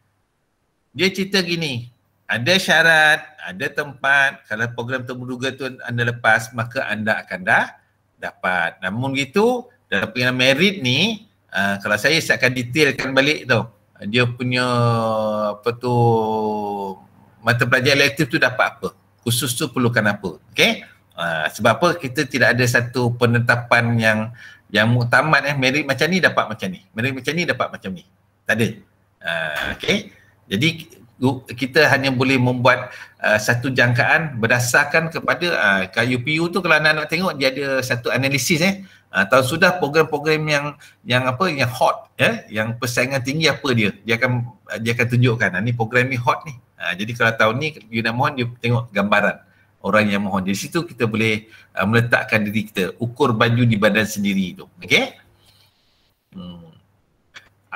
dia cerita gini ada syarat ada tempat kalau program temuduga tu anda lepas maka anda akan dah dapat namun gitu dalam merit ni Ah, kalau saya saya akan detailkan balik tu dia punya apa tu mata pelajaran elektif tu dapat apa khusus tu perlukan apa okay? ha, ah, sebab apa kita tidak ada satu penetapan yang yang muktamad eh merit macam ni dapat macam ni merit macam ni dapat macam ni tak ada ha, okey jadi kita hanya boleh membuat uh, satu jangkaan berdasarkan kepada uh, KUPU tu kalau anda nak tengok dia ada satu analisis eh atau sudah program-program yang yang apa yang hot ya eh? yang persaingan tinggi apa dia dia akan dia akan tunjukkan ha, ni program ni hot ni ha, jadi kalau tahun ni you nak mohon you tengok gambaran orang yang mohon di situ kita boleh uh, meletakkan diri kita ukur baju di badan sendiri tu okey hmm.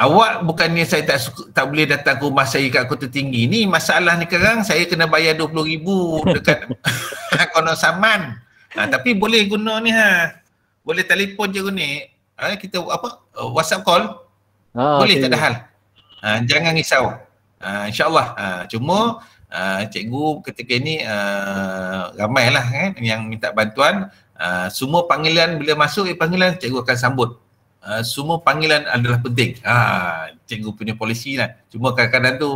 awak bukannya saya tak suka, tak boleh datang ke rumah saya kat kota tinggi ni masalah ni sekarang saya kena bayar 20000 dekat <laughs> <laughs> konon saman ha, tapi boleh guna ni ha boleh telefon je ni ha, kita apa uh, WhatsApp call ha, boleh okay. tak ada hal ha, jangan risau ha, insyaallah ha, cuma ha, cikgu ketika ni ha, lah, kan yang minta bantuan ha, semua panggilan bila masuk eh, panggilan cikgu akan sambut Uh, semua panggilan adalah penting. Ha, cikgu punya polisi lah. Cuma kadang-kadang tu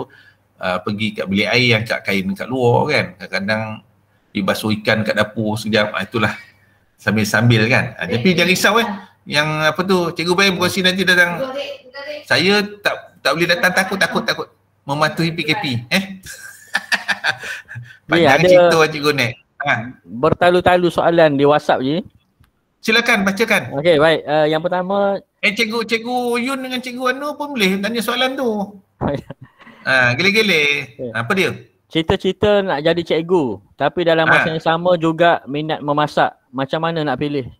uh, pergi kat beli air yang cak kain kat luar kan. Kadang-kadang dibasuh ikan kat dapur sekejap. Uh, itulah sambil-sambil kan. Ha, tapi eh, jangan risau eh. Ah. Yang apa tu, cikgu bayi berkongsi nanti datang. Saya tak tak boleh datang takut, takut, takut. Mematuhi PKP. Eh? Banyak ada cerita cikgu Nek. Ha. Bertalu-talu soalan di WhatsApp je. Silakan bacakan. Okey, baik. Uh, yang pertama. Eh, cikgu, cikgu Yun dengan cikgu Anu pun boleh tanya soalan tu. ha, <laughs> ah, gele-gele. Okay. Apa dia? Cita-cita nak jadi cikgu. Tapi dalam masa ha. yang sama juga minat memasak. Macam mana nak pilih?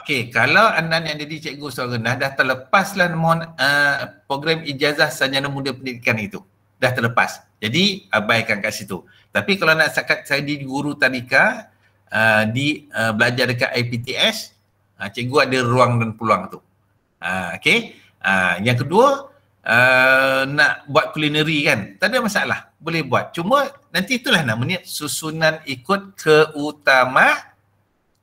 Okey, kalau anak yang jadi cikgu seorang rendah dah terlepaslah mohon uh, program ijazah sarjana muda pendidikan itu. Dah terlepas. Jadi abaikan kat situ. Tapi kalau nak sakat saya di guru tadika uh, di uh, belajar dekat IPTS, uh, cikgu ada ruang dan peluang tu. Uh, Okey. Uh, yang kedua, uh, nak buat kulineri kan. Tak ada masalah. Boleh buat. Cuma nanti itulah namanya susunan ikut keutama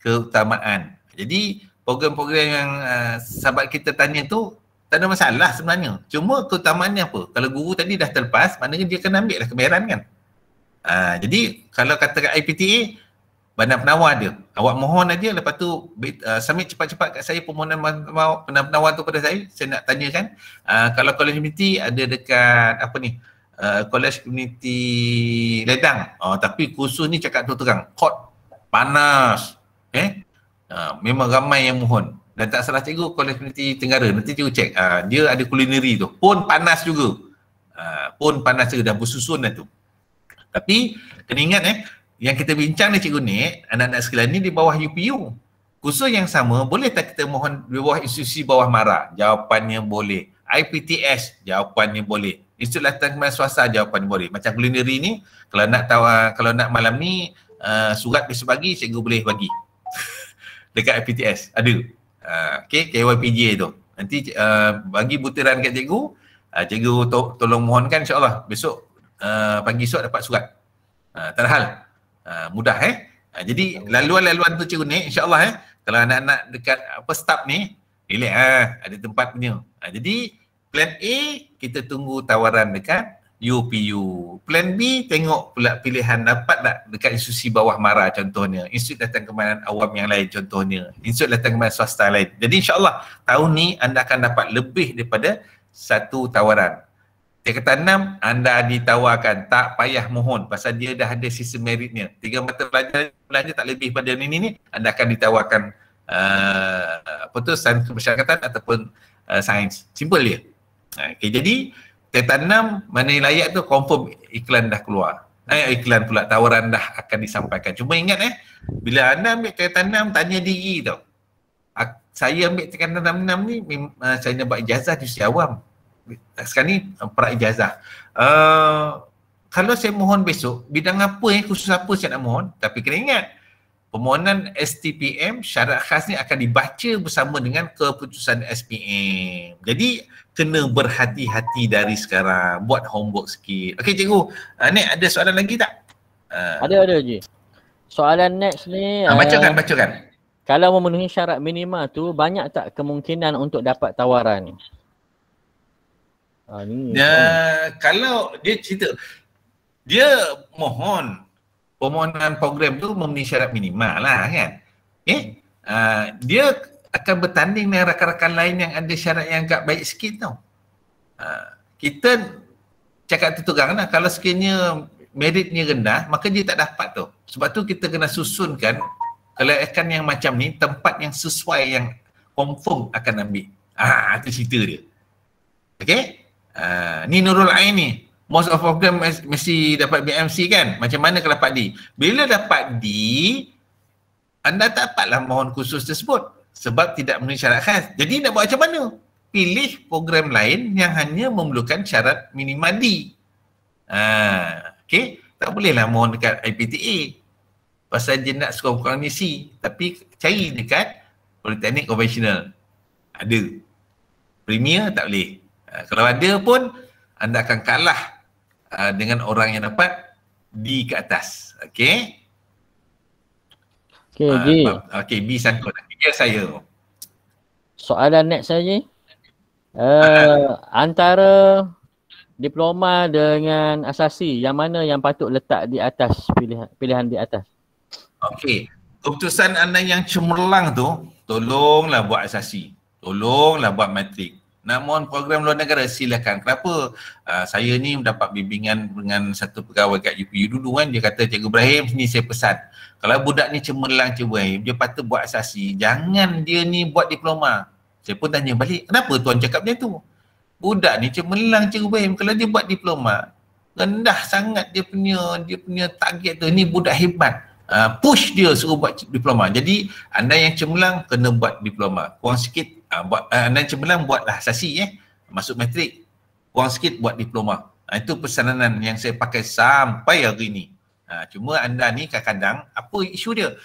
keutamaan. Jadi program-program yang uh, sahabat kita tanya tu tak ada masalah sebenarnya. Cuma keutamaannya apa? Kalau guru tadi dah terlepas, maknanya dia kena ambil lah kebayaran kan? Ha, jadi kalau kata kat IPTA, bandar penawar dia. Awak mohon aja lepas tu uh, submit cepat-cepat kat saya permohonan bandar penawar tu pada saya. Saya nak tanyakan uh, kalau kolej ada dekat apa ni? Uh, college Community Ledang. Uh, tapi khusus ni cakap tu terang. Kot panas. Eh? Uh, memang ramai yang mohon. Dan tak salah cikgu College Community Tenggara. Nanti cikgu cek. Uh, ah, dia ada kulineri tu. Pun panas juga. Uh, pun panas juga. Dah bersusun dah tu. Tapi kena ingat eh. Yang kita bincang ni cikgu ni. Anak-anak sekalian ni di bawah UPU. Khusus yang sama, boleh tak kita mohon di bawah institusi bawah mara? Jawapannya boleh. IPTS, jawapannya boleh. Institut Latihan Kemahiran Swasta jawapan murid. Macam kulineri ni, kalau nak tahu, kalau nak malam ni, uh, surat besok pagi cikgu boleh bagi. <laughs> Dekat FPTS, ada. Uh, okay, KYPGA tu. Nanti uh, bagi butiran kat cikgu, uh, cikgu to- tolong mohonkan insyaAllah besok, uh, pagi esok dapat surat. Uh, tak ada hal. Uh, mudah eh. Uh, jadi laluan-laluan tu cikgu ni insyaAllah eh. Kalau anak-anak dekat apa, staff ni, relax lah. Ada tempat punya. Uh, jadi plan A, kita tunggu tawaran dekat UPU. Plan B, tengok pula pilihan dapat tak dekat institusi bawah MARA contohnya. Institut datang kemahiran awam yang lain contohnya. Institut datang kemahiran swasta lain. Jadi insyaAllah tahun ni anda akan dapat lebih daripada satu tawaran. Tingkatan enam, anda ditawarkan. Tak payah mohon pasal dia dah ada sistem meritnya. Tiga mata pelajar, pelajar tak lebih pada ini ni, anda akan ditawarkan uh, apa tu, sains kemasyarakatan ataupun uh, sains. Simple dia. Ya? Ha, okay, jadi tetanam mana yang layak tu confirm iklan dah keluar. Eh, iklan pula tawaran dah akan disampaikan. Cuma ingat eh, bila anda ambil tetanam tanya diri tau. Saya ambil tetanam enam ni, eh, saya nak buat ijazah di usia awam. Sekarang ni eh, perak ijazah. Uh, kalau saya mohon besok, bidang apa eh, khusus apa saya nak mohon? Tapi kena ingat, permohonan STPM syarat khas ni akan dibaca bersama dengan keputusan SPM. Jadi kena berhati-hati dari sekarang. Buat homework sikit. Okey cikgu, uh, Nek ada soalan lagi tak? Uh, ada ada je. Soalan next ni. Ah, uh, baca kan. Kalau memenuhi syarat minima tu, banyak tak kemungkinan untuk dapat tawaran? Ha, ni. Uh, kalau dia cerita, dia mohon permohonan program tu memenuhi syarat minimal lah kan. Eh, uh, dia akan bertanding dengan rakan-rakan lain yang ada syarat yang agak baik sikit tau. Uh, kita cakap tu tegang lah. Kalau sekiranya meritnya rendah, maka dia tak dapat tu. Sebab tu kita kena susunkan akan yang macam ni, tempat yang sesuai yang confirm akan ambil. Ah, uh, itu cerita dia. Okay? Uh, ah, ni Nurul Aini most of program mesti dapat BMC kan? Macam mana kalau dapat D? Bila dapat D, anda tak dapatlah mohon khusus tersebut sebab tidak memenuhi syarat khas. Jadi nak buat macam mana? Pilih program lain yang hanya memerlukan syarat minima D. Ha, okay? Tak bolehlah mohon dekat IPTA. Pasal dia nak skor kurang ni Tapi cari dekat Politeknik Konvensional. Ada. Premier tak boleh. Ha, kalau ada pun anda akan kalah uh, dengan orang yang dapat D ke atas. okay? Okay. uh, ah, G. Okey, B sangkut. Dia saya. Soalan next saya ni. Uh, uh, antara diploma dengan asasi, yang mana yang patut letak di atas pilihan pilihan di atas? Okay. Keputusan anda yang cemerlang tu, tolonglah buat asasi. Tolonglah buat matrik namun program luar negara silakan. Kenapa uh, saya ni mendapat bimbingan dengan satu pegawai kat UPU dulu kan, dia kata Cikgu Ibrahim ni saya pesan. Kalau budak ni cemerlang Cikgu Ibrahim, dia patut buat asasi. Jangan dia ni buat diploma. Saya pun tanya balik, kenapa tuan cakap macam tu? Budak ni cemerlang Cikgu Ibrahim, kalau dia buat diploma, rendah sangat dia punya dia punya target tu. Ni budak hebat. Uh, push dia suruh buat diploma. Jadi anda yang cemerlang kena buat diploma. Kurang sikit ha, buat uh, ah, dan cemerlang buatlah sasi eh masuk matrik kurang sikit buat diploma ha, itu persananan yang saya pakai sampai hari ini ha, cuma anda ni kadang-kadang apa isu dia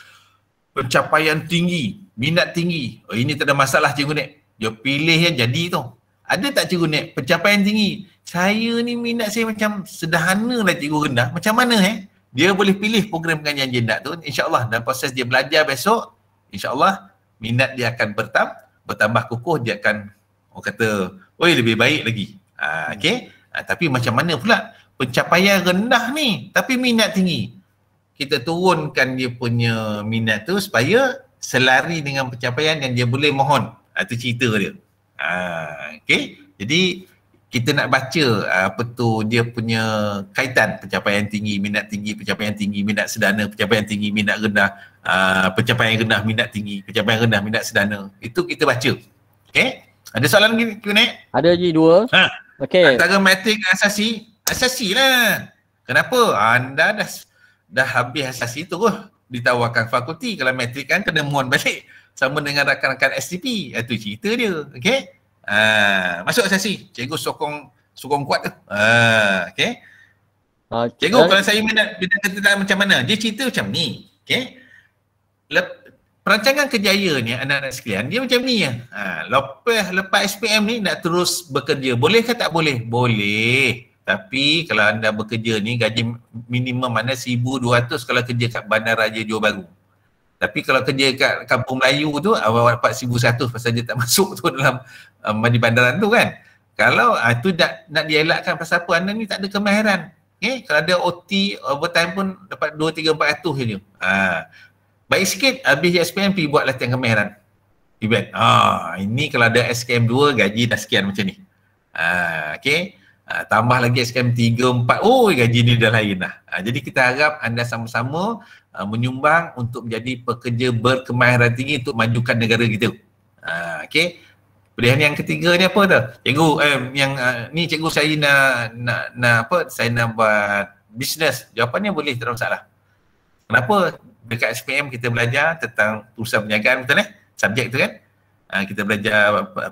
pencapaian tinggi minat tinggi oh, ini tak ada masalah cikgu Nek dia pilih yang jadi tu ada tak cikgu Nek pencapaian tinggi saya ni minat saya macam sederhana lah cikgu rendah macam mana eh dia boleh pilih program pengajian jendak tu insyaAllah dan proses dia belajar besok insyaAllah minat dia akan bertambah bertambah kukuh dia akan orang kata oi lebih baik lagi ha, okey ha, tapi macam mana pula pencapaian rendah ni tapi minat tinggi kita turunkan dia punya minat tu supaya selari dengan pencapaian yang dia boleh mohon itu ah, ha, cerita dia ha, okey jadi kita nak baca ah, apa tu dia punya kaitan pencapaian tinggi, minat tinggi, pencapaian tinggi, minat sedana, pencapaian tinggi, minat rendah, ah, pencapaian rendah, minat tinggi, pencapaian rendah, minat sedana. Itu kita baca. Okay? Ada soalan lagi, Kunik? Ada lagi dua. Ha. Okay. Antara matrik dan asasi, asasi lah. Kenapa? Anda dah dah habis asasi tu kot. Ditawarkan fakulti. Kalau matrik kan kena mohon balik. Sama dengan rakan-rakan STP. Itu ah, cerita dia. Okay? Uh, masuk sesi. Cikgu sokong sokong kuat tu. Uh, ha, okay. Okay. Cikgu kalau saya minat minta kata macam mana? Dia cerita macam ni. Okay. Le- perancangan kejaya ni anak-anak sekalian dia macam ni ya. Ha, lepas, lepas SPM ni nak terus bekerja. Boleh ke tak boleh? Boleh. Tapi kalau anda bekerja ni gaji minimum mana RM1,200 kalau kerja kat bandar raja Johor Bahru. Tapi kalau kerja kat kampung Melayu tu awal dapat 1100 pasal dia tak <laughs> masuk tu dalam um, di bandaran tu kan. Kalau uh, tu nak nak dielakkan pasal apa anda ni tak ada kemahiran. Okay? Eh, kalau ada OT overtime pun dapat 2 3 400 tu Ah. Uh, baik sikit habis SPM pergi buat latihan kemahiran. Event. Ah, ini kalau ada SKM 2 gaji dah sekian macam ni. Ah, okay? Uh, ah, tambah lagi SKM 3, 4, oh gaji ni dah lain lah. Uh, jadi kita harap anda sama-sama Ah, menyumbang untuk menjadi pekerja berkemahiran tinggi untuk majukan negara kita. Ha, ah, okay. Pilihan yang ketiga ni apa tu? Cikgu, eh, yang uh, ni cikgu saya nak, nak, nak apa? Saya nak buat bisnes. Jawapannya boleh, tak ada masalah. Kenapa dekat SPM kita belajar tentang perusahaan perniagaan betul eh? Subjek tu kan? Uh, kita belajar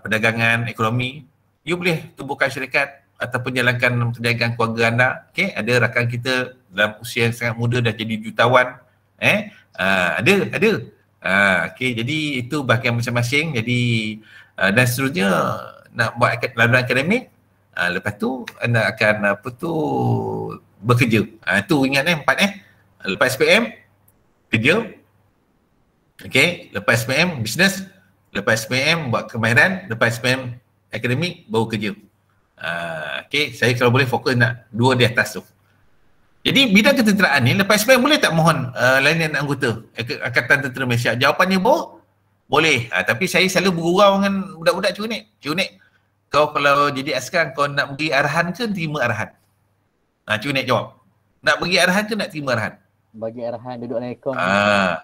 perdagangan, ekonomi. You boleh tubuhkan syarikat ataupun jalankan perniagaan keluarga anda. Okay? Ada rakan kita dalam usia yang sangat muda dah jadi jutawan eh ha, ada ada ha, okey jadi itu bahagian masing-masing jadi uh, dan seterusnya nak buat laluan akademik ha, lepas tu anda akan apa tu bekerja ha, tu ingat eh empat eh lepas SPM kerja okay. lepas SPM bisnes lepas SPM buat kemahiran lepas SPM akademik baru kerja Uh, okay, saya kalau boleh fokus nak dua di atas tu. Jadi bidang ketenteraan ni lepas SPM boleh tak mohon uh, eh, lainnya anggota Angkatan Tentera Malaysia? Jawapannya bo, boleh. Ha, tapi saya selalu bergurau dengan budak-budak cikgu ni. kau kalau jadi askar kau nak beri arahan ke terima arahan? Ha, cikgu jawab. Nak beri arahan ke nak terima arahan? Bagi arahan duduk naik ekor. Ha.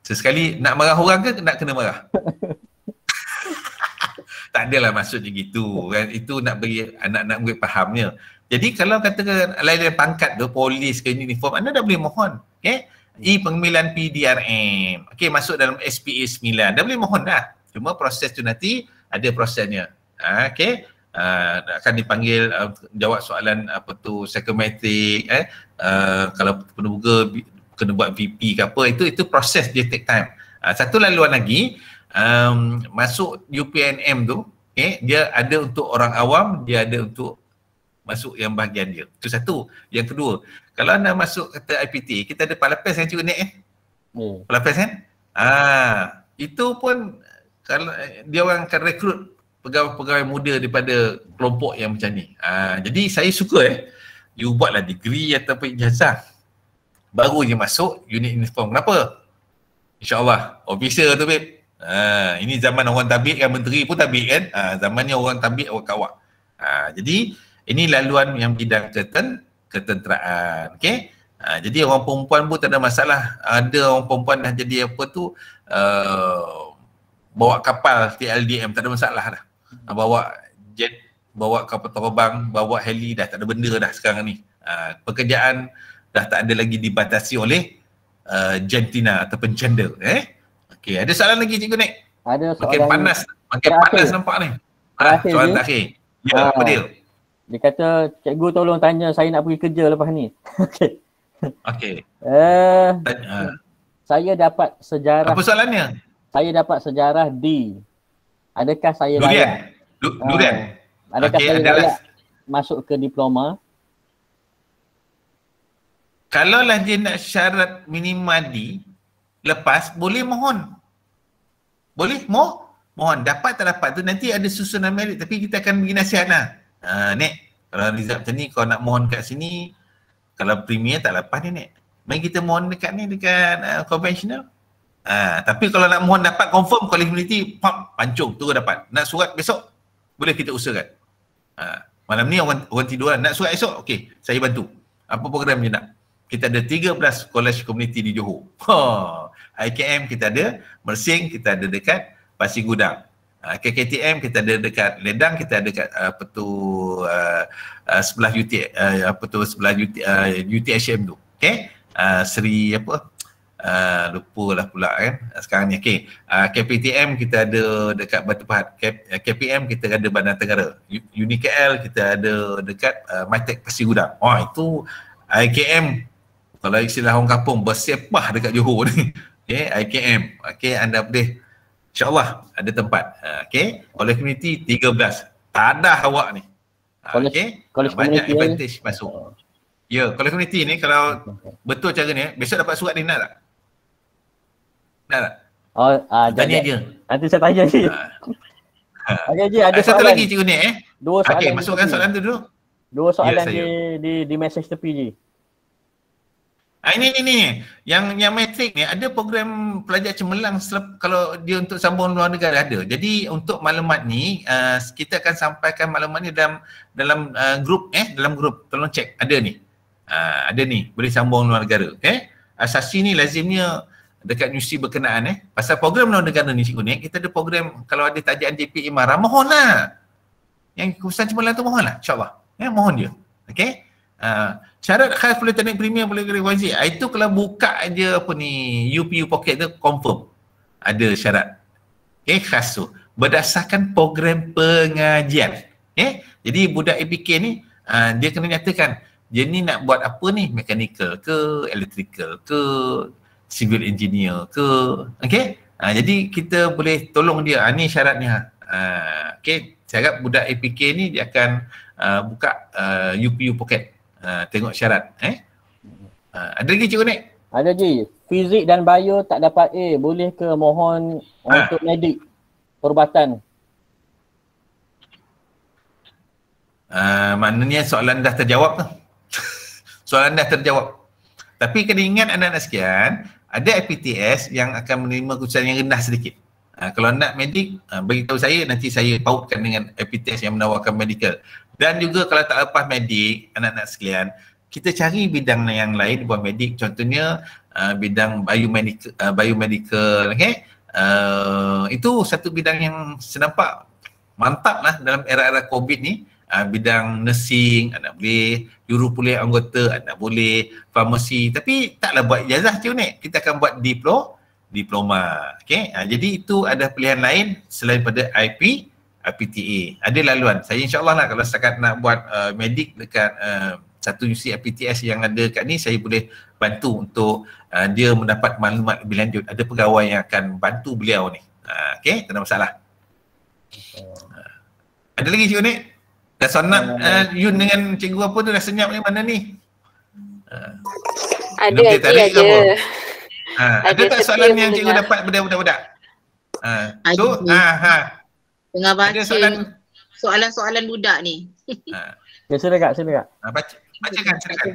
Sesekali nak marah orang ke nak kena marah? <laughs> tak adalah maksudnya gitu kan? Itu nak beri anak-anak murid fahamnya. Jadi kalau katakan lain-lain pangkat tu, polis ke uniform, anda dah boleh mohon. Okay? Hmm. E E-pengemilan PDRM. Okay, masuk dalam SPA 9. anda boleh mohon dah. Cuma proses tu nanti ada prosesnya. Ha, okay? Uh, ha, akan dipanggil uh, jawab soalan apa tu psychometric eh uh, kalau perlu buka kena buat VP ke apa itu itu proses dia take time. Uh, satu laluan lagi um, masuk UPNM tu okay, dia ada untuk orang awam, dia ada untuk masuk yang bahagian dia. Itu satu. Yang kedua, kalau anda masuk kata IPT, kita ada Palapes kan cikgu Nek eh? Oh. Palapes kan? Ah, itu pun kalau dia orang akan rekrut pegawai-pegawai muda daripada kelompok yang macam ni. Ah, jadi saya suka eh, you buatlah degree atau ijazah. Baru je masuk unit inform. Kenapa? InsyaAllah, officer tu babe. Ha, ini zaman orang tabik kan, menteri pun tabik kan. Ha, zaman ni orang tabik, orang kawak. Ha, jadi, ini laluan yang bidang keten, ketenteraan. Okay? Ha, jadi orang perempuan pun tak ada masalah. Ada orang perempuan dah jadi apa tu, uh, bawa kapal TLDM, tak ada masalah dah. Ha, bawa jet, bawa kapal terbang, bawa heli dah, tak ada benda dah sekarang ni. Ha, pekerjaan dah tak ada lagi dibatasi oleh uh, jantina ataupun gender. Eh? eh? Okay, ada soalan lagi cikgu Nek? Ada soalan. Makin panas, makin panas nampak ni. Ha, soalan terakhir. Ya, apa ah. dia? Dia kata, cikgu tolong tanya saya nak pergi kerja lepas ni. <laughs> Okey. Okey. Uh, saya dapat sejarah. Apa soalannya? Saya dapat sejarah di. Adakah saya Durian. layak? Durian. Durian. Uh, eh, adakah okay, saya adalah... layak masuk ke diploma? Kalau lah dia nak syarat minima di lepas boleh mohon. Boleh mo mohon dapat tak dapat tu nanti ada susunan merit tapi kita akan bagi nasihatlah. Ah, Nek, kalau result macam ni kau nak mohon kat sini kalau premier tak lepas ni Nek. Mari kita mohon dekat ni dekat uh, conventional. Uh, tapi kalau nak mohon dapat confirm collectability pam pancung terus dapat. Nak surat besok boleh kita usahakan. Uh, malam ni orang, orang tidur lah. Nak surat esok? Okey, saya bantu. Apa program dia nak? Kita ada 13 college community di Johor. Huh. <laughs> Ha, IKM kita ada, Mersing kita ada dekat Pasir Gudang ke ah, KTM kita ada dekat Ledang kita ada dekat uh, ah, petu uh, ah, uh, sebelah UT uh, petu sebelah UT uh, UTHM tu okay? uh, Sri apa uh, lah pula kan sekarang ni okey uh, KPTM kita ada dekat Batu Pahat K, KPM kita ada Bandar Tenggara UniKL kita ada dekat uh, Mytek Pasir Gudang oh itu IKM kalau istilah orang kampung bersepah dekat Johor ni Okay, IKM Okay, anda boleh InsyaAllah ada tempat. Ah, okay. College Community 13. Tak ada awak ni. Ah, college, okay. College Banyak community advantage ni. masuk. Ya, yeah, College Community ni kalau betul cara ni, besok dapat surat ni nak tak? Nak tak? Oh, uh, tanya jang, Nanti saya tanya je. <laughs> Okey je, ada satu lagi cikgu ni eh. Dua soalan. Okey, masukkan soalan tu dulu. Dua soalan yeah, di, di di message tepi je. Ah, ini ini yang yang matrik ni ada program pelajar cemerlang selep, kalau dia untuk sambung luar negara ada. Jadi untuk maklumat ni uh, kita akan sampaikan maklumat ni dalam dalam uh, ah, grup eh dalam grup tolong cek ada ni. Uh, ada ni boleh sambung luar negara eh. Asasi ni lazimnya dekat universiti berkenaan eh. Pasal program luar negara ni cikgu ni kita ada program kalau ada tajian JPE marah mohonlah. Yang kursus cemerlang tu mohonlah insyaallah. Ya eh, mohon dia. Okey. Uh, ha. syarat khas Polytechnic Premier boleh kena wajib. Ah, itu kalau buka aja apa ni UPU Pocket tu confirm ada syarat okay, khas tu. Berdasarkan program pengajian. Okay? Jadi budak APK ni uh, dia kena nyatakan dia ni nak buat apa ni? Mechanical ke? Electrical ke? Civil engineer ke? Okay? Ha, jadi kita boleh tolong dia. Ha, ni syaratnya. Ha, okay? Saya harap budak APK ni dia akan uh, buka uh, UPU Pocket. Ah, tengok syarat eh. Uh, ada lagi cikgu ni? Ada je. Fizik dan bio tak dapat A. Boleh ke mohon ha. untuk medik perubatan? Uh, maknanya soalan dah terjawab tu. <laughs> soalan dah terjawab. Tapi kena ingat anak-anak sekian, ada IPTS yang akan menerima keputusan yang rendah sedikit. Uh, kalau nak medik, uh, beritahu saya nanti saya pautkan dengan IPTS yang menawarkan medical. Dan juga kalau tak lepas medik, anak-anak sekalian, kita cari bidang yang lain buat medik. Contohnya uh, bidang biomedical, uh, biomedical okay? uh, itu satu bidang yang senampak mantap lah dalam era-era COVID ni. Uh, bidang nursing, anak boleh, juru pulih anggota, anak boleh, farmasi. Tapi taklah buat ijazah tu ni. Kita akan buat diploma. diploma. Okay? Uh, jadi itu ada pilihan lain selain pada IP uh, PTA. Ada laluan. Saya insyaAllah lah kalau setakat nak buat uh, medik dekat uh, satu universiti APTS yang ada kat ni, saya boleh bantu untuk uh, dia mendapat maklumat lebih lanjut. Ada pegawai yang akan bantu beliau ni. Uh, okay, tak ada masalah. Uh, ada lagi cikgu ni? Dah sonap uh, Yun dengan cikgu apa tu? Dah senyap ni mana ni? Uh, ada, ada, ada. Ada, ada. Uh, ada, ada tak soalan yang cikgu dapat benda budak-budak? Uh, uh, ha, tu? Ha, ha. Tengah baca soalan... soalan-soalan budak ni. Ha. Okay, ya, sila kak, sila kak. Ha, baca, bacakan, silakan.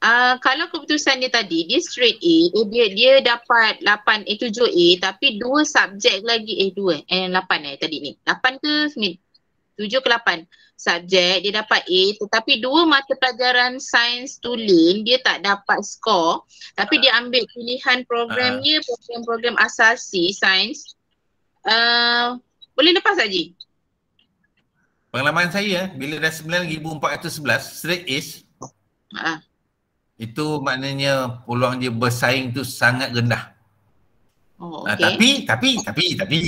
Uh, kalau keputusan dia tadi, dia straight A, eh, dia, dia dapat 8, eh 7 A tapi dua subjek lagi, eh 2 eh, 8 eh tadi ni. 8 ke 9? Tujuh, ke 8 subjek dia dapat A tetapi dua mata pelajaran sains tu lain dia tak dapat skor tapi dia ambil pilihan programnya uh, program-program asasi sains uh, boleh lepas saja pengalaman saya bila dah 9411 straight A's uh. itu maknanya peluang dia bersaing tu sangat rendah Oh, ah, okay. uh, tapi tapi tapi tapi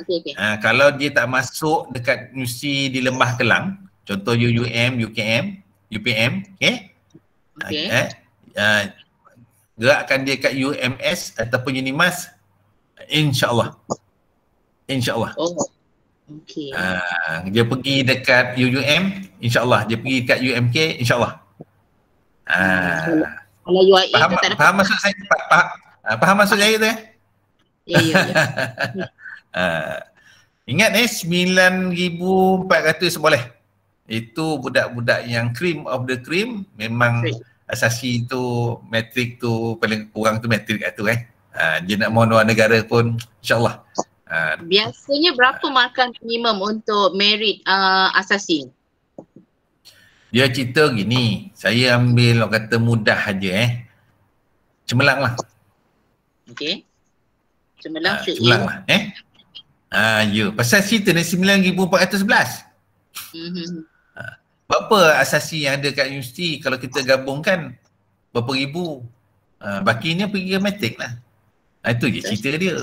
okay, okay. Uh, ah, kalau dia tak masuk dekat universiti di Lembah Kelang, contoh UUM, UKM, UPM, okay? Okey. Uh, uh, gerakkan dia kat UMS ataupun UNIMAS, insyaAllah. InsyaAllah. Oh. Okay. Uh, dia pergi dekat UUM, insyaAllah. Dia pergi dekat UMK, insyaAllah. Uh, kalau UIA faham, tak Faham maksud saya? Faham, faham maksud saya tu eh? ya? Ya, ya, ya. <laughs> Uh, ingat ni eh, 9400 boleh. Itu budak-budak yang cream of the cream memang asasi itu metrik tu paling kurang tu metrik kat tu eh. Uh, dia nak mohon luar negara pun insyaAllah. Uh, Biasanya berapa markah minimum untuk merit uh, asasi? Dia cerita gini, saya ambil orang kata mudah aja eh. Cemelang lah. Okay. Cemelang, uh, cemelang lah ya. eh. Ah, ya. Pasal cerita ni 9411. Hmm. Ah, berapa asasi yang ada kat universiti kalau kita gabungkan berapa ribu? Ah, bakinya pergi ke matik lah. Ah, itu je cerita dia.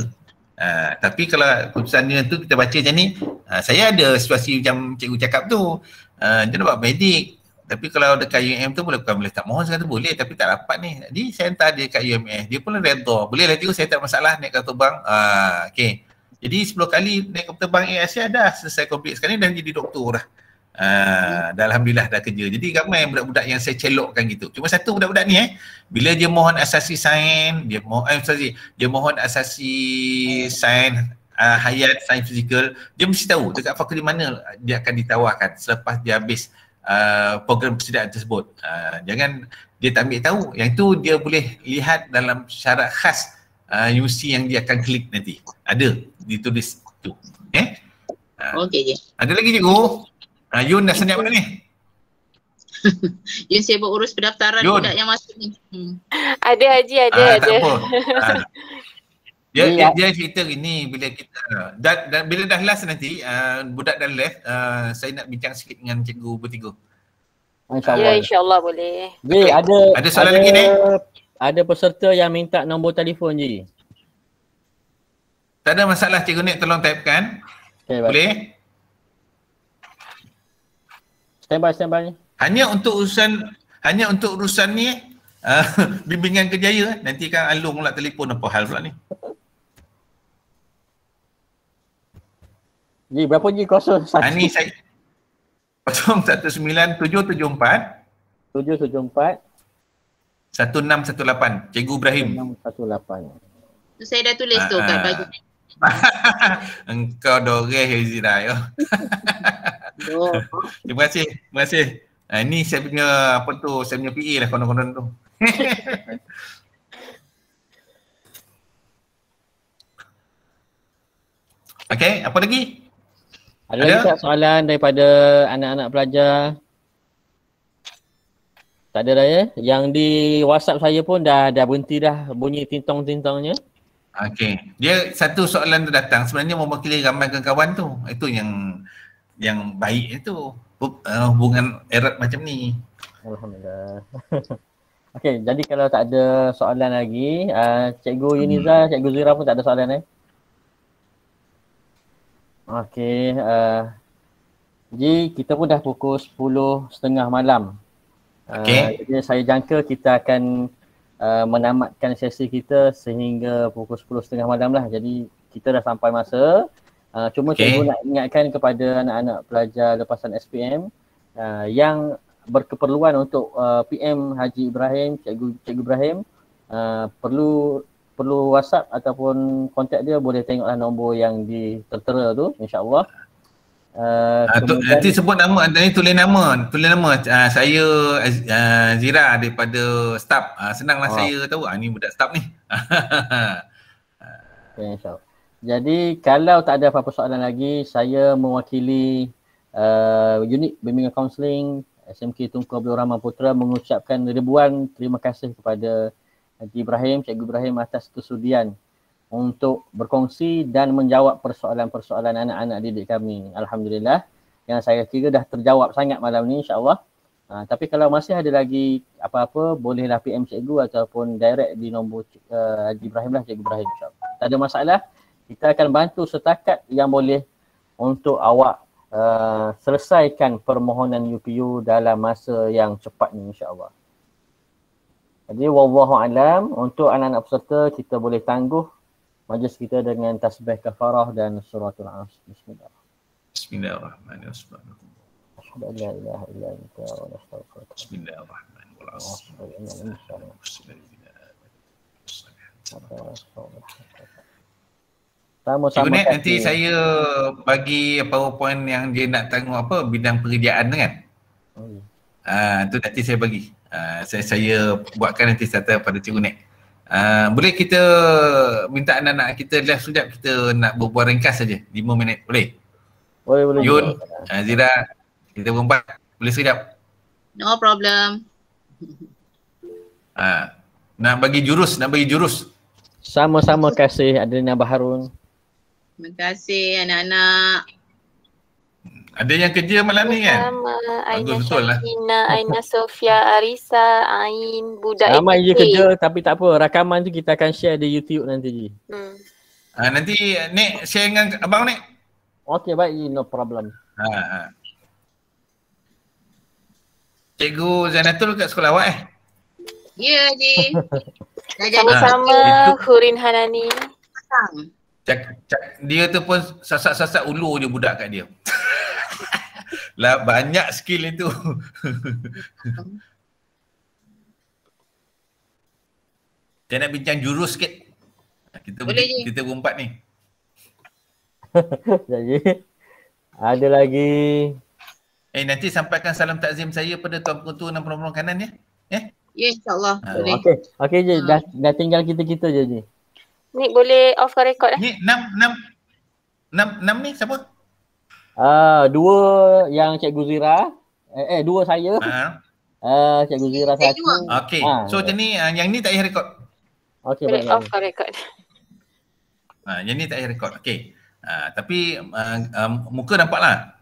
Ah, tapi kalau keputusan dia tu kita baca macam ni, ah, saya ada situasi macam cikgu cakap tu. Ah, dia nampak medik. Tapi kalau dekat UM tu boleh bukan boleh tak mohon saya kata boleh tapi tak dapat ni. Jadi saya hantar dia kat UMS. Dia pun redor. Boleh lah cikgu saya tak masalah naik kat tubang. Ah, okay. Jadi 10 kali naik kapal terbang AISIA dah selesai complete sekarang dah jadi doktor dah. Ha, dah Alhamdulillah dah kerja. Jadi ramai budak-budak yang saya celokkan gitu. Cuma satu budak-budak ni eh, bila dia mohon asasi sains, dia mohon, eh, sorry, dia mohon asasi sains uh, hayat, sains fizikal, dia mesti tahu dekat fakulti mana dia akan ditawarkan selepas dia habis uh, program persediaan tersebut. Uh, jangan dia tak ambil tahu. Yang itu dia boleh lihat dalam syarat khas uh, ah, UC yang dia akan klik nanti. Ada ditulis tu. Eh? Ah. Okey je. ada lagi cikgu? Uh, Yun dah senyap mana ni? <laughs> Yun saya urus pendaftaran Yun. yang masuk ni. Hmm. Ada Haji, ada, uh, ada. apa. uh. <laughs> Dia, yeah. dia cerita ini bila kita dan, dan bila dah last nanti uh, budak dah left uh, saya nak bincang sikit dengan cikgu bertiga. Insya-Allah. Ya insya boleh. Okay. ada ada soalan ada lagi ni? ada peserta yang minta nombor telefon je. Tak ada masalah Cikgu Nik tolong typekan. Okay, Boleh? Standby, standby. Hanya untuk urusan hanya untuk urusan ni uh, <laughs> bimbingan kejaya nanti kan Alung pula telefon apa hal pula ni. Ji, berapa ji kosong? Ha, ni saya kosong 19774 774 satu enam satu lapan. Cikgu Ibrahim. Satu enam lapan. saya dah tulis tu kan ah. bagi. <laughs> Engkau doreh Hezira yo. <laughs> Terima kasih. Terima kasih. Ha, ah, ini saya punya apa tu, saya punya PA e lah konon-konon tu. <laughs> okay, apa lagi? Ada, Ada? lagi soalan daripada anak-anak pelajar? Tak ada ya. Yang di WhatsApp saya pun dah dah berhenti dah bunyi tintong-tintongnya. Okey. Dia satu soalan tu datang sebenarnya mewakili ramai kawan-kawan tu. Itu yang yang baik itu. Eh, hubungan erat macam ni. Alhamdulillah. <laughs> Okey, jadi kalau tak ada soalan lagi, uh, Cikgu hmm. Yuniza, hmm. Cikgu Zira pun tak ada soalan eh. Okey, uh, Ji, kita pun dah pukul 10.30 malam. Okay. Uh, ah, saya jangka kita akan uh, menamatkan sesi kita sehingga pukul 10.30 malam lah. Jadi kita dah sampai masa. Uh, cuma okay. cikgu nak ingatkan kepada anak-anak pelajar lepasan SPM uh, yang berkeperluan untuk uh, PM Haji Ibrahim, cikgu, cikgu Ibrahim uh, perlu perlu WhatsApp ataupun kontak dia boleh tengoklah nombor yang di tertera tu insyaAllah. Uh, ah, ah, kemudian, nanti sebut nama, ah, nanti tulis nama, tulis nama uh, saya uh, Zira daripada staff. Uh, senanglah oh. saya tahu, uh, ni budak staff ni. <laughs> okay, so. Jadi kalau tak ada apa-apa soalan lagi, saya mewakili uh, unit bimbingan counselling SMK Tunku Abdul Rahman Putra mengucapkan ribuan terima kasih kepada Nanti Ibrahim, Cikgu Ibrahim atas kesudian untuk berkongsi dan menjawab persoalan-persoalan anak-anak didik kami. Alhamdulillah yang saya kira dah terjawab sangat malam ni Insyaallah. Ha, tapi kalau masih ada lagi apa-apa bolehlah PM cikgu ataupun direct di nombor uh, Haji Ibrahim lah cikgu Ibrahim insya Tak ada masalah. Kita akan bantu setakat yang boleh untuk awak uh, selesaikan permohonan UPU dalam masa yang cepat ni Insyaallah. Jadi wallahu untuk anak-anak peserta kita boleh tangguh majlis kita dengan tasbih kafarah dan suratul asr bismillahirrahmanirrahim bismillahirrahmanirrahim la ilaha illa anta wa bismillahirrahmanirrahim Tamu sama nanti saya bagi powerpoint yang dia nak tanggung apa bidang pekerjaan tu kan. Hmm. Ah hmm. uh, tu nanti saya bagi. Uh, saya saya buatkan nanti serta pada cikgu Nek. Ah, boleh kita minta anak-anak kita live sekejap kita nak berbual ringkas saja 5 minit boleh? Boleh boleh. Yun, Azira, ah, kita berempat boleh sekejap? No problem. Ha, nak bagi jurus, nak bagi jurus. Sama-sama kasih Adelina Baharun. Terima kasih anak-anak. Ada yang kerja malam ni kan? Bagus betul lah. Aina Aina Sofia, Arisa, Ain, Budak Ramai Ramai je kerja tapi tak apa. Rakaman tu kita akan share di YouTube nanti. Hmm. Uh, nanti Nek share dengan abang Nek. Okay baik, no problem. Ha, ha. Cikgu Zainatul kat sekolah awak eh? Ya, yeah, <laughs> Haji. Sama-sama, ha. Hurin Hanani. Cak, cak, dia tu pun sasak-sasak ulu je budak kat dia. <laughs> lah banyak skill itu. <laughs> Saya nak bincang jurus sikit. Kita Boleh ber- kita berempat ni. <laughs> Jadi ada lagi. Eh nanti sampaikan salam takzim saya pada tuan pengetua dan penolong kanan ya. Eh? Ya insyaAllah ha, boleh. Okey okay, je ha. Ah. dah, dah tinggal kita-kita je je. Ni boleh off ke record eh? Ni enam enam. Enam enam ni siapa? Uh, dua yang Cikgu Zira eh, eh dua saya. Ha. Uh, <laughs> Cikgu Zira saya satu. Okey. Ha, so macam ni uh, yang ni tak payah rekod. Okey baik. Off for record. Ha, yang ni tak payah rekod. Okey. Uh, tapi uh, um, muka nampaklah.